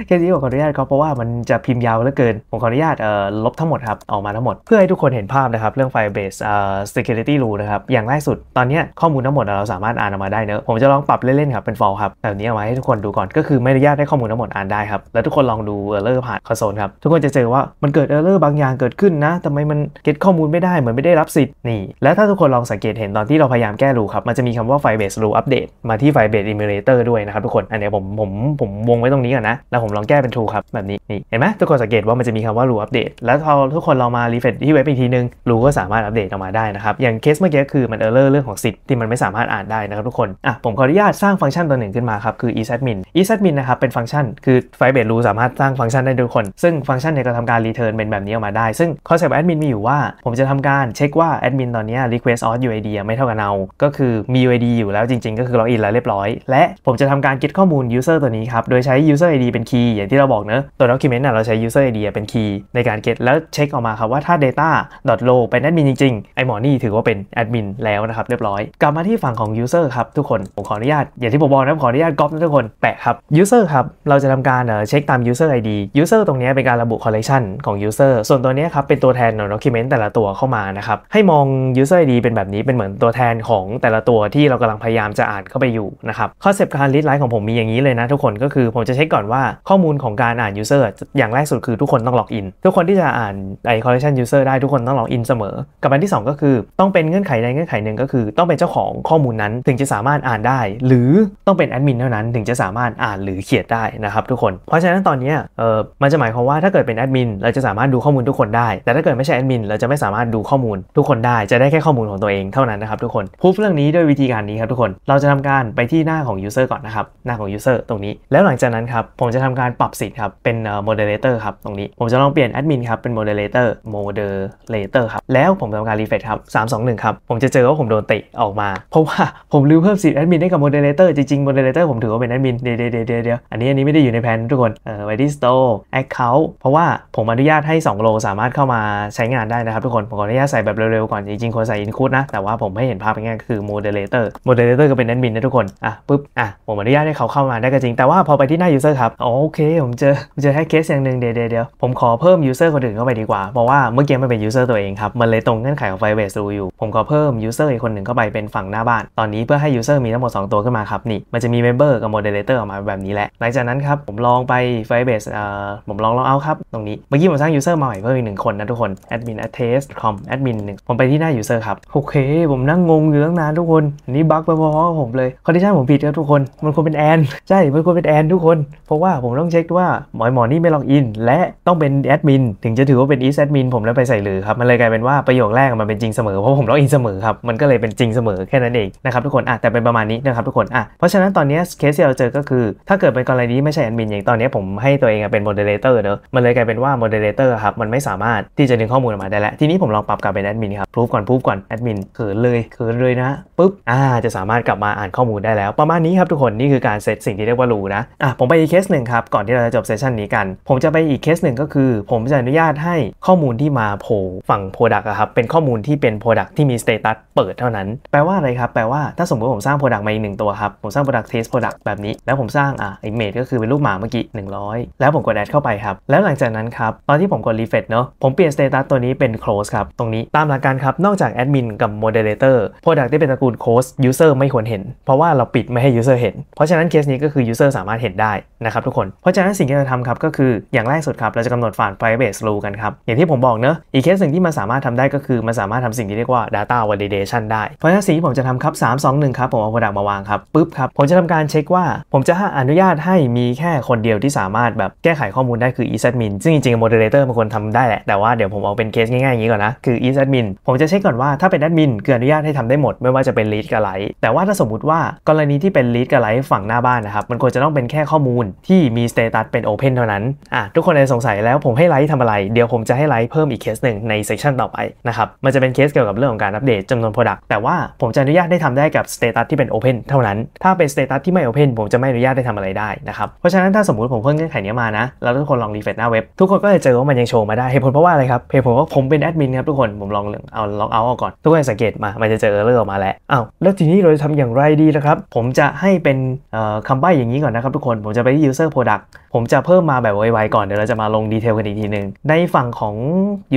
เคสนี้ผมขออนุญาตก๊อปเพราะว่ามันจะพิมพ์ยาวเหลือเกิน ผมขออนุญาตเอ่อลบทั้งหมดครับออกมาทั้งหมด เพื่อให้ทุกคนเห็นภาพนะครับเรื่อง Firebase เอ่อ security rule นะครับอย่างล่าสุดตอนนี้ข้อมูลทั้งหมดเราสามารถอ่านออกมาได้เนอะผมจะลองปรับเล่นๆครับเป็นฟอลครับแบบนี้เอาไว้ให้ทุกคนดูก่อนก็คือไม่อนุญาตให้ข้อมูลทั้งหมดอ่านได้ครับแล้วทุกคนลองดูเออร์เลอร์ผ่านคอนโซลครับทุกคนจะเจอว่ามันเกิดเออร์เลอร์บางอย่างเกิดขึ้นนะทำไมมันเก็ตข้อมูลไม่ได้เหมือนันไม่ได้รับสิทธิ์นี่ และถ้าทุกคนลองสังเกตเห็นตอนที่เราพยายามแก้รูครับมันจะมีคำว่า Firebase Rule Update มาที่ Firebase Emulator ด้วยนะครับทุกคนอันนี้ผมผมผมวง ไว้ตรงนี้ก่อนนะ แล้วผมลองแก้เป็น True ครับแบบนี้นี่เห็นไหมทุกคนสังเกตว่ามันจะมีคำว่า Rule Update แล้วพอทุกคนลองมารีเฟรชที่เว็บอีกทีนึง Rule ก็สามารถอัปเดตออกมาได้นะครับ อย่างเคสเมื่อกี้คือมันเออร์เรื่องของสิทธิ์ที่มันไม่สามารถอ่านได้นะครับทุกคนอ่ะผมขออนุญาตสร้างฟังก์ชันตัวหนึ่งขึ้นมาครับคือ esadmin esadmin นะครับเป็นฟังก์ชันคือ Firebase Rule สามารถสร้างฟังก์ชันได้ทุกคน ซึ่งฟังก์ชันเนี่ยจะทำการ return เป็นแบบนี้ออกมาได้ซึ่งคอนเซปต์แอดมินมีอยู่ว่าผมจะทำการานเช็คว่าแอดมินตอนนี้ request auth UID ไม่เท่ากับเราก็คือมี UID อยู่แล้วจริงๆ ก็คือล็อกอินแล้วเรียบร้อย และผมจะทำการ get ข้อมูล user ตัวนี้ครับ โดยใช้ user ID เป็น key อย่างที่เราบอกเนอะตัว document เราใช้ user ID เป็น key ในการ get แล้วเช็คออกมาครับว่าถ้า data low เป็นแอดมินจริงๆ ไอหมอนี่ถือว่าเป็นแอดมินแล้วนะครับเรียบร้อย กลับมาที่ฝั่งของ user ครับทุกคน ผมขออนุญาต อย่างที่ผมบอกนะขออนุญาตก๊อปนะทุกคน แปะครับ user ครับเราจะทำการเช็คตาม user ID user ตรงนี้เป็นการระบุ collection ของ user ส่วนตัวนี้ครับเป็นตัวแทนของ document แต่ละตัวเข้ามานะครับให้มอง user ID เป็นแบบนี้เป็นเหมือนตัวแทนของแต่ละตัวที่เรากำลังพยายามจะอ่านเข้าไปอยู่นะครับคอนเซปต์การลิสต์ไลน์ของผมมีอย่างนี้เลยนะทุกคนก็คือผมจะเช็คก่อนว่าข้อมูลของการอ่าน user อย่างแรกสุดคือทุกคนต้องล็อกอินทุกคนที่จะอ่านไอ collection user ได้ทุกคนต้องล็อกอินเสมอ กับอันที่ 2 ก็คือต้องเป็นเงื่อนไขใดเงื่อนไขหนึ่งก็คือ ต้องเป็นเจ้าของข้อมูลนั้นถึงจะสามารถอ่านได้ หรือต้องเป็นแอดมินเท่านั้นถึงจะสามารถอ่านหรือเขียนได้นะครับทุกคน เพราะฉะนั้นตอนนี้เออมันจะหมายความว่าถ้าเกิดเป็นแอดมินเราจะสามารถดูข้อมูลทุกคนได้ แต่ถ้าเกิดไม่ใช่แอดมินเราจะไม่สามารถดูข้อมมูลทุกคนได้จะได้แค่ข้อมูลของตัวเองเท่านั้นนะครับทุกคนพูดเรื่องนี้ด้วยวิธีการนี้ครับทุกคนเราจะทำการไปที่หน้าของ User ก่อนนะครับหน้าของ User ตรงนี้ แล้วหลังจากนั้นครับผมจะทำการปรับสิทธิ์ครับเป็น Moderator ครับตรงนี้ ผมจะลองเปลี่ยน Admin ครับเป็น Moderator Moderator ครับแล้วผมทำการรีเฟรชครับสามสองหนึ่งครับผมจะเจอว่าผมโดนเตะออกมาเพราะว่าผมลืมเพิ่มสิทธิ์แอดมินให้กับโมเดเลเตอร์จริงๆโมเดเลเตอร์ผมถือว่าเป็นแอดมินเดี๋ยวเดี๋ยวเดี๋ยวอันนี้อันนี้ไม่ได้อยู่ในแผนทุกคนเออไปที่ Store Account เพราะว่าผมอนุญาตให้2โลสามารถเข้ามาใช้งานได้นะครับทุกคนผมขออนุญาตใส่แบบเร็วๆก่อนจริงๆควรใส่อิน p u t นะ แต่ว่าผมให้เห็นภาพง่ายๆคือโมเดเลเตอร์โมเดเลเตอร์ก็เป็นแอดมินนะทุกคน อ่ะปุ๊บ อ่ะ ผมอนุญาตให้เขาเข้ามาได้ก็จริง แต่ว่าพอไปที่หน้ายูเซอร์ครับโอเค ผมเจอเจอแค่เคสอย่างหนึ่งเดี๋ยวเผมขอเพิ่มยูเซอร์คนอื่นเข้าไปดีกว่า เพราะว่าเมื่อกี้มันเป็นยูเซอร์ตัวเองครับมันเลยตรงเงื่อนไขของไฟเบส a s อยู่ผมขอเพิ่มยูเซอร์อีกคนหนึ่งเข้าไปเป็นฝั่งหน้าบ้าน ตอนนี้เพื่อให้ยูเซอร์มีทั้งหมด2ตัวขึ้นมาครับนี่มันจะมีเมมเบอร์กับโมเดเลเตอร์ออกมาแบบนี้แหละ หลังจากนั้นครับผมลองไปไฟเบสเอ่อผมลองลองเอาครับตรงนี้เมื่อกี้ผมสร้างยูเซอร์มาใหม่เพิ่มอีกหนึ่งคนนะทุกคน Admin Attest Com ดมินหนึ่งผมไปที่หน้ายูเซอร์ครับโอเคผมนั่งงงอยู่ตั้งนานทุกคนอันนี้บั๊กไปพอๆผมเลยคอนดิชันผมผิดแล้วทุกคน มันควรเป็นแอนใช่ มันควรเป็นแอนทุกคนเพราะว่าผมต้องเช็คว่าหมอหมอนี่ไม่ล็อกอิน และต้องเป็นแอดมินถึงจะถือว่าเป็นอีสแอดมินผมแล้วไปใส่หรือครับมันเลยกลายเป็นว่าประโยคแรกมันเป็นจริงเสมอเพราะผมล็อกอินเสมอครับมันก็เลยเป็นจริงเสมอแค่นั้นเองนะครับทุกคนอ่ะแต่เป็นประมาณนี้นะครับทุกคนอ่ะเพราะฉะนั้นตอนนี้เคสที่เราเจอก็คือถ้าเกิดเป็นกรณีนี้ไม่ใช่แอดมินอย่างตอนนี้ผมให้ตัวเองเป็นโมเดเลเตอร์เนอะมันเลยกลายเป็นว่าโมเดเลเตอร์ครับมันไม่สามารถที่จะดึงข้อมูลออกมาได้แล้วทีนี้ผมลองปรับการเป็นแอดมินครับพูฟก่อนพูฟก่อนแอดมินเขินเลยเขินเลยนะปุ๊บอ่าจะสามารถกลับมาอ่านข้อมูลได้แล้ว ประมาณนี้ครับทุกคนนี่คือการเซตสิ่งที่เรียกว่ารูนะอ่ะผมไปอีกเคสหนึ่งครับก่อนที่เราจะจบเซสชันนี้กัน ผมจะไปอีกเคสหนึ่งก็คือ ผมจะอนุญาตให้ข้อมูลที่มาโผล่ฝั่งโปรดักต์ครับเป็นข้อมูลที่เป็นปรดักต์ที่มีสเตตัสเปิดเท่านั้น แปลว่าอะไรครับแปลว่า ถ้าสมมติผมสร้างปรดักต์มาอีกหนึ่งตัวครับผมสร้างปรดักต์เทสโปรดักต์แบบนี้ แล้วผมสร้างอ่ะไอเมดก็คือเป็นรูปหมาเมื่อกี้100 แล้วผมกดแอดเข้าไปครับแล้วหลังจากนั้นครับตอนที่ผมกดรีเฟ e เนาะผมเปลี่ยนสเตตัสตัวนี้เป็น close ครับตรงนี้ตามหลักการครับนอกจากแอดมินกับโมเดเลเตอร์โปรดักต์ที่เป็นตระกูล โค้ดยูเซอร์ไม่ควรเห็น เพราะว่าเราปิดไม่ให้ ยูเซอร์เห็น เพราะฉะนั้นเคสนี้ก็คือ ยูเซอร์สามารถเห็นได้นะครับ ทุกคน เพราะฉะนั้นสิ่งที่เราทำครับก็คืออย่างแรกสุดครับ เราจะกำหนดฝานไ private rule กันครับ อย่างที่ผมบอกเนอะอีกเคสหนึ่งที่มันสามารถทำได้ก็คือมันสามารถทำสิ่งที่เรียกว่า data validation ได้เพราะฉะนั้นสิ่งที่ผมจะทำครับสสามองหนึ่งครับผมเอาปรดักต์มาวางครับปุ๊บครับผมจะทำการเช็คว่าผมจะอนุญาตให้มีแค่คนเดียวที่สามารถแบบแก้ไขข้อมูลได้คือ e a d m i n ซึ่งจริงๆ moderator นคได้แหละแต่ว่าเดี๋ยวผมเอาเป็นเคสง่ายๆอย่างนี้ก่อนนะคือื East Admin ผมจะเช็คก่อนว่าถ้าเป็นแอดมินคืออนุญาตให้ทำได้หมดไม่ว่าจะเป็น Lead กับ l i g h แต่ว่าถ้าสมมุติว่ากรณีที่เป็น Lead กับ l i g h ฝั่งหน้าบ้านนะครับมันควรจะต้องเป็นแค่ข้อมูลที่มี Status เป็น Open เท่านั้นอ่ะทุกคนเลยสงสัยแล้วผมให้ไลท์ทำอะไรเดี๋ยวผมจะให้ไลท์เพิ่มอีกเคสหนึ่งในเซสชันต่อไปนะครับมันจะเป็นเคสเกี่ยวกับเรื่องของการอัปเดตจำนวน Product แต่ว่าผมจะอนุญาตให้ทำได้กับ Status ที่เป็น Open เท่านั้น ถ้าเป็น Status ที่ไม่ Open ผมจะไม่อนุญาตให้ทำอะไรได้นะครับเพราะฉะนั้นถ้าสมมติผมเพิ่มเงื่อนไขนี้มานะ แล้วทุกคนลองรีเฟรชหน้าเว็บทุกคนก็จะเจอว่ามันยังโชว์มาได้เหตุผลเพราะว่าอะไรครับเหตุผลว่าผมเป็นแอดมินครับทุกคนผมลองเอาลองเอาออกก่อน ทุกคนสังเกตมา มันจะเจอเรื่องออกมาแล้ว อ้าว แล้วทีนี้เราจะทำอย่างไรดีนะครับ ผมจะให้เป็นคำใบ้อย่างนี้ก่อนนะครับทุกคน ผมจะไปที่ user product ผมจะเพิ่มมาแบบไวๆก่อนเดี๋ยวเราจะมาลงดีเทลกันอีกทีหนึ่งในฝั่งของ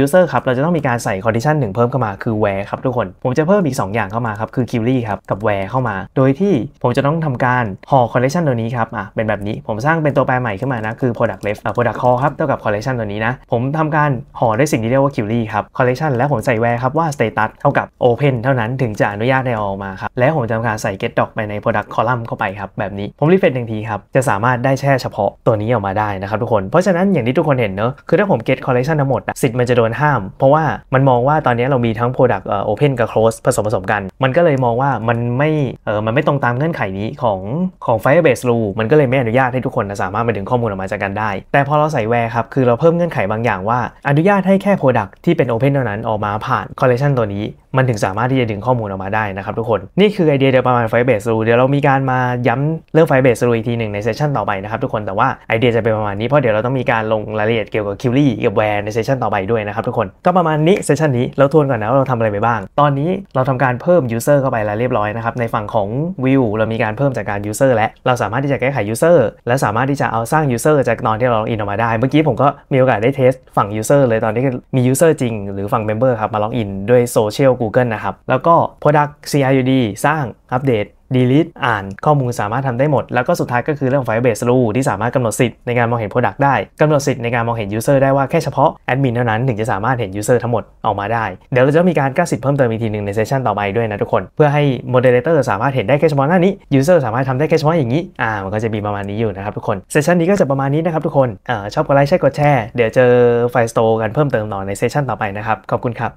user ครับเราจะต้องมีการใส่ condition 1เพิ่มเข้ามาคือ where ครับทุกคน ผมจะเพิ่มอีก 2 อย่างเข้ามาครับคือ q u e r y ครับกับ where เข้ามา โดยที่ผมจะต้องทำการห่อ collection ตัวนี้ครับอ่ะเป็นแบบนี้ผมสร้างเป็นตัวแปรใหม่ขึ้นมานะ คือ product left อ่ะ product call ครับเท่ากับ collection ตัวนี้นะ ผมทำการห่อด้วยสิ่งที่เรียกว่า q u e r y ครับ collection แล้วผมใส่ where ครับว่า status เท่ากับ open เท่านั้นถึงจะอนุญาตให้ออกมาครับแล้วผมจะทำการใส่ get doc ไปใน product column เข้าไปครับแบบนี้ ผมรีเฟรชหนึ่งทีครับจะสามารถได้แช่เฉพาะตัวนี้ี้ออกมาได้นะครับทุกคน เพราะฉะนั้นอย่างที่ทุกคนเห็นเนอะคือถ้าผมเก็ตคอลเลคชันทั้งหมดสิทธิ์มันจะโดนห้าม เพราะว่ามันมองว่าตอนนี้เรามีทั้งโปรดักต์โอเพนกับโคลสผสมผสมกัน มันก็เลยมองว่ามันไม่เออมันไม่ตรงตามเงื่อนไขนี้ของของ Firebase Rule มันก็เลยไม่อนุญาตให้ทุกคนสามารถมาดึงข้อมูลออกมาจากกันได้ แต่พอเราใส่แวร์ครับคือเราเพิ่มเงื่อนไขบางอย่างว่าอนุญาตให้แค่โปรดักต์ที่เป็นโอเพนเท่านั้นออกมาผ่านคอลเลคชันตัวนี้มันถึงสามารถที่จะดึงข้อมูลออกมาได้นะครับทุกคน นี่คือไอเดียเดียวประมาณไฟเบสรูเดี๋ยวเรามีการมาย้ำเรื่องไฟเบสรูอีกทีหนึ่งในเซสชันต่อไปนะครับทุกคนแต่ว่าเดียจะเป็นประมาณนี้เพราะเดี๋ยวเราต้องมีการลงรายละเอียดเกี่ยวกับคิวรี่กับแวร์ในเซสชันต่อไปด้วยนะครับทุกคนก็ประมาณนี้เซสชันนี้เราทวนก่อนนะว่าเราทำอะไรไปบ้าง ตอนนี้เราทำการเพิ่มยูเซอร์เข้าไปแล้วเรียบร้อยนะครับในฝั่งของวิวเรามีการเพิ่มจากการยูเซอร์และเราสามารถที่จะแก้ไขยูเซอร์และสามารถที่จะเอาสร้างยูเซอร์จากตอนที่เราลงอินออกมาได้ เมื่อกี้ผมก็มีโอกาสได้เทสฝั่งยูเซอร์เลยตอนที่มียูเซอร์จริงหรือฝั่งเมเบอร์ครับมาลองอินด้วยโซเชียลกูเกิลนะครับแล้วก็ product CRUD สร้างอัปเดต delete อ่านข้อมูลสามารถทำได้หมดแล้วก็สุดท้ายก็คือเรื่อง Firebase rule ที่สามารถกำหนดสิทธิ์ในการมองเห็น Product ได้กำหนดสิทธิ์ในการมองเห็น User ได้ว่าแค่เฉพาะแอดมินเท่านั้น ถึงจะสามารถเห็น User ทั้งหมดออกมาได้ เดี๋ยวเราจะมีการกั้าสิทธิ์เพิ่มเติมอีกทีหนึ่งในเซสชันต่อไปด้วยนะทุกคน เพื่อให้ Moderator สามารถเห็นได้แค่เฉพาะหน้านี้ User สามารถทำได้แค่เฉพาะอย่างนี้อ่ามันก็จะมีประมาณนี้อยู่นะครับทุกคนเซสชันนี้ก็จะประมาณนี้นะครับทุกคนอ่าชอบกดไลค์ใช่กดแชร์เดี๋ยวเจอไฟสโตกันเพิ่มเติมต่อในเซสชันต่อไปนะครับขอบคุณครับ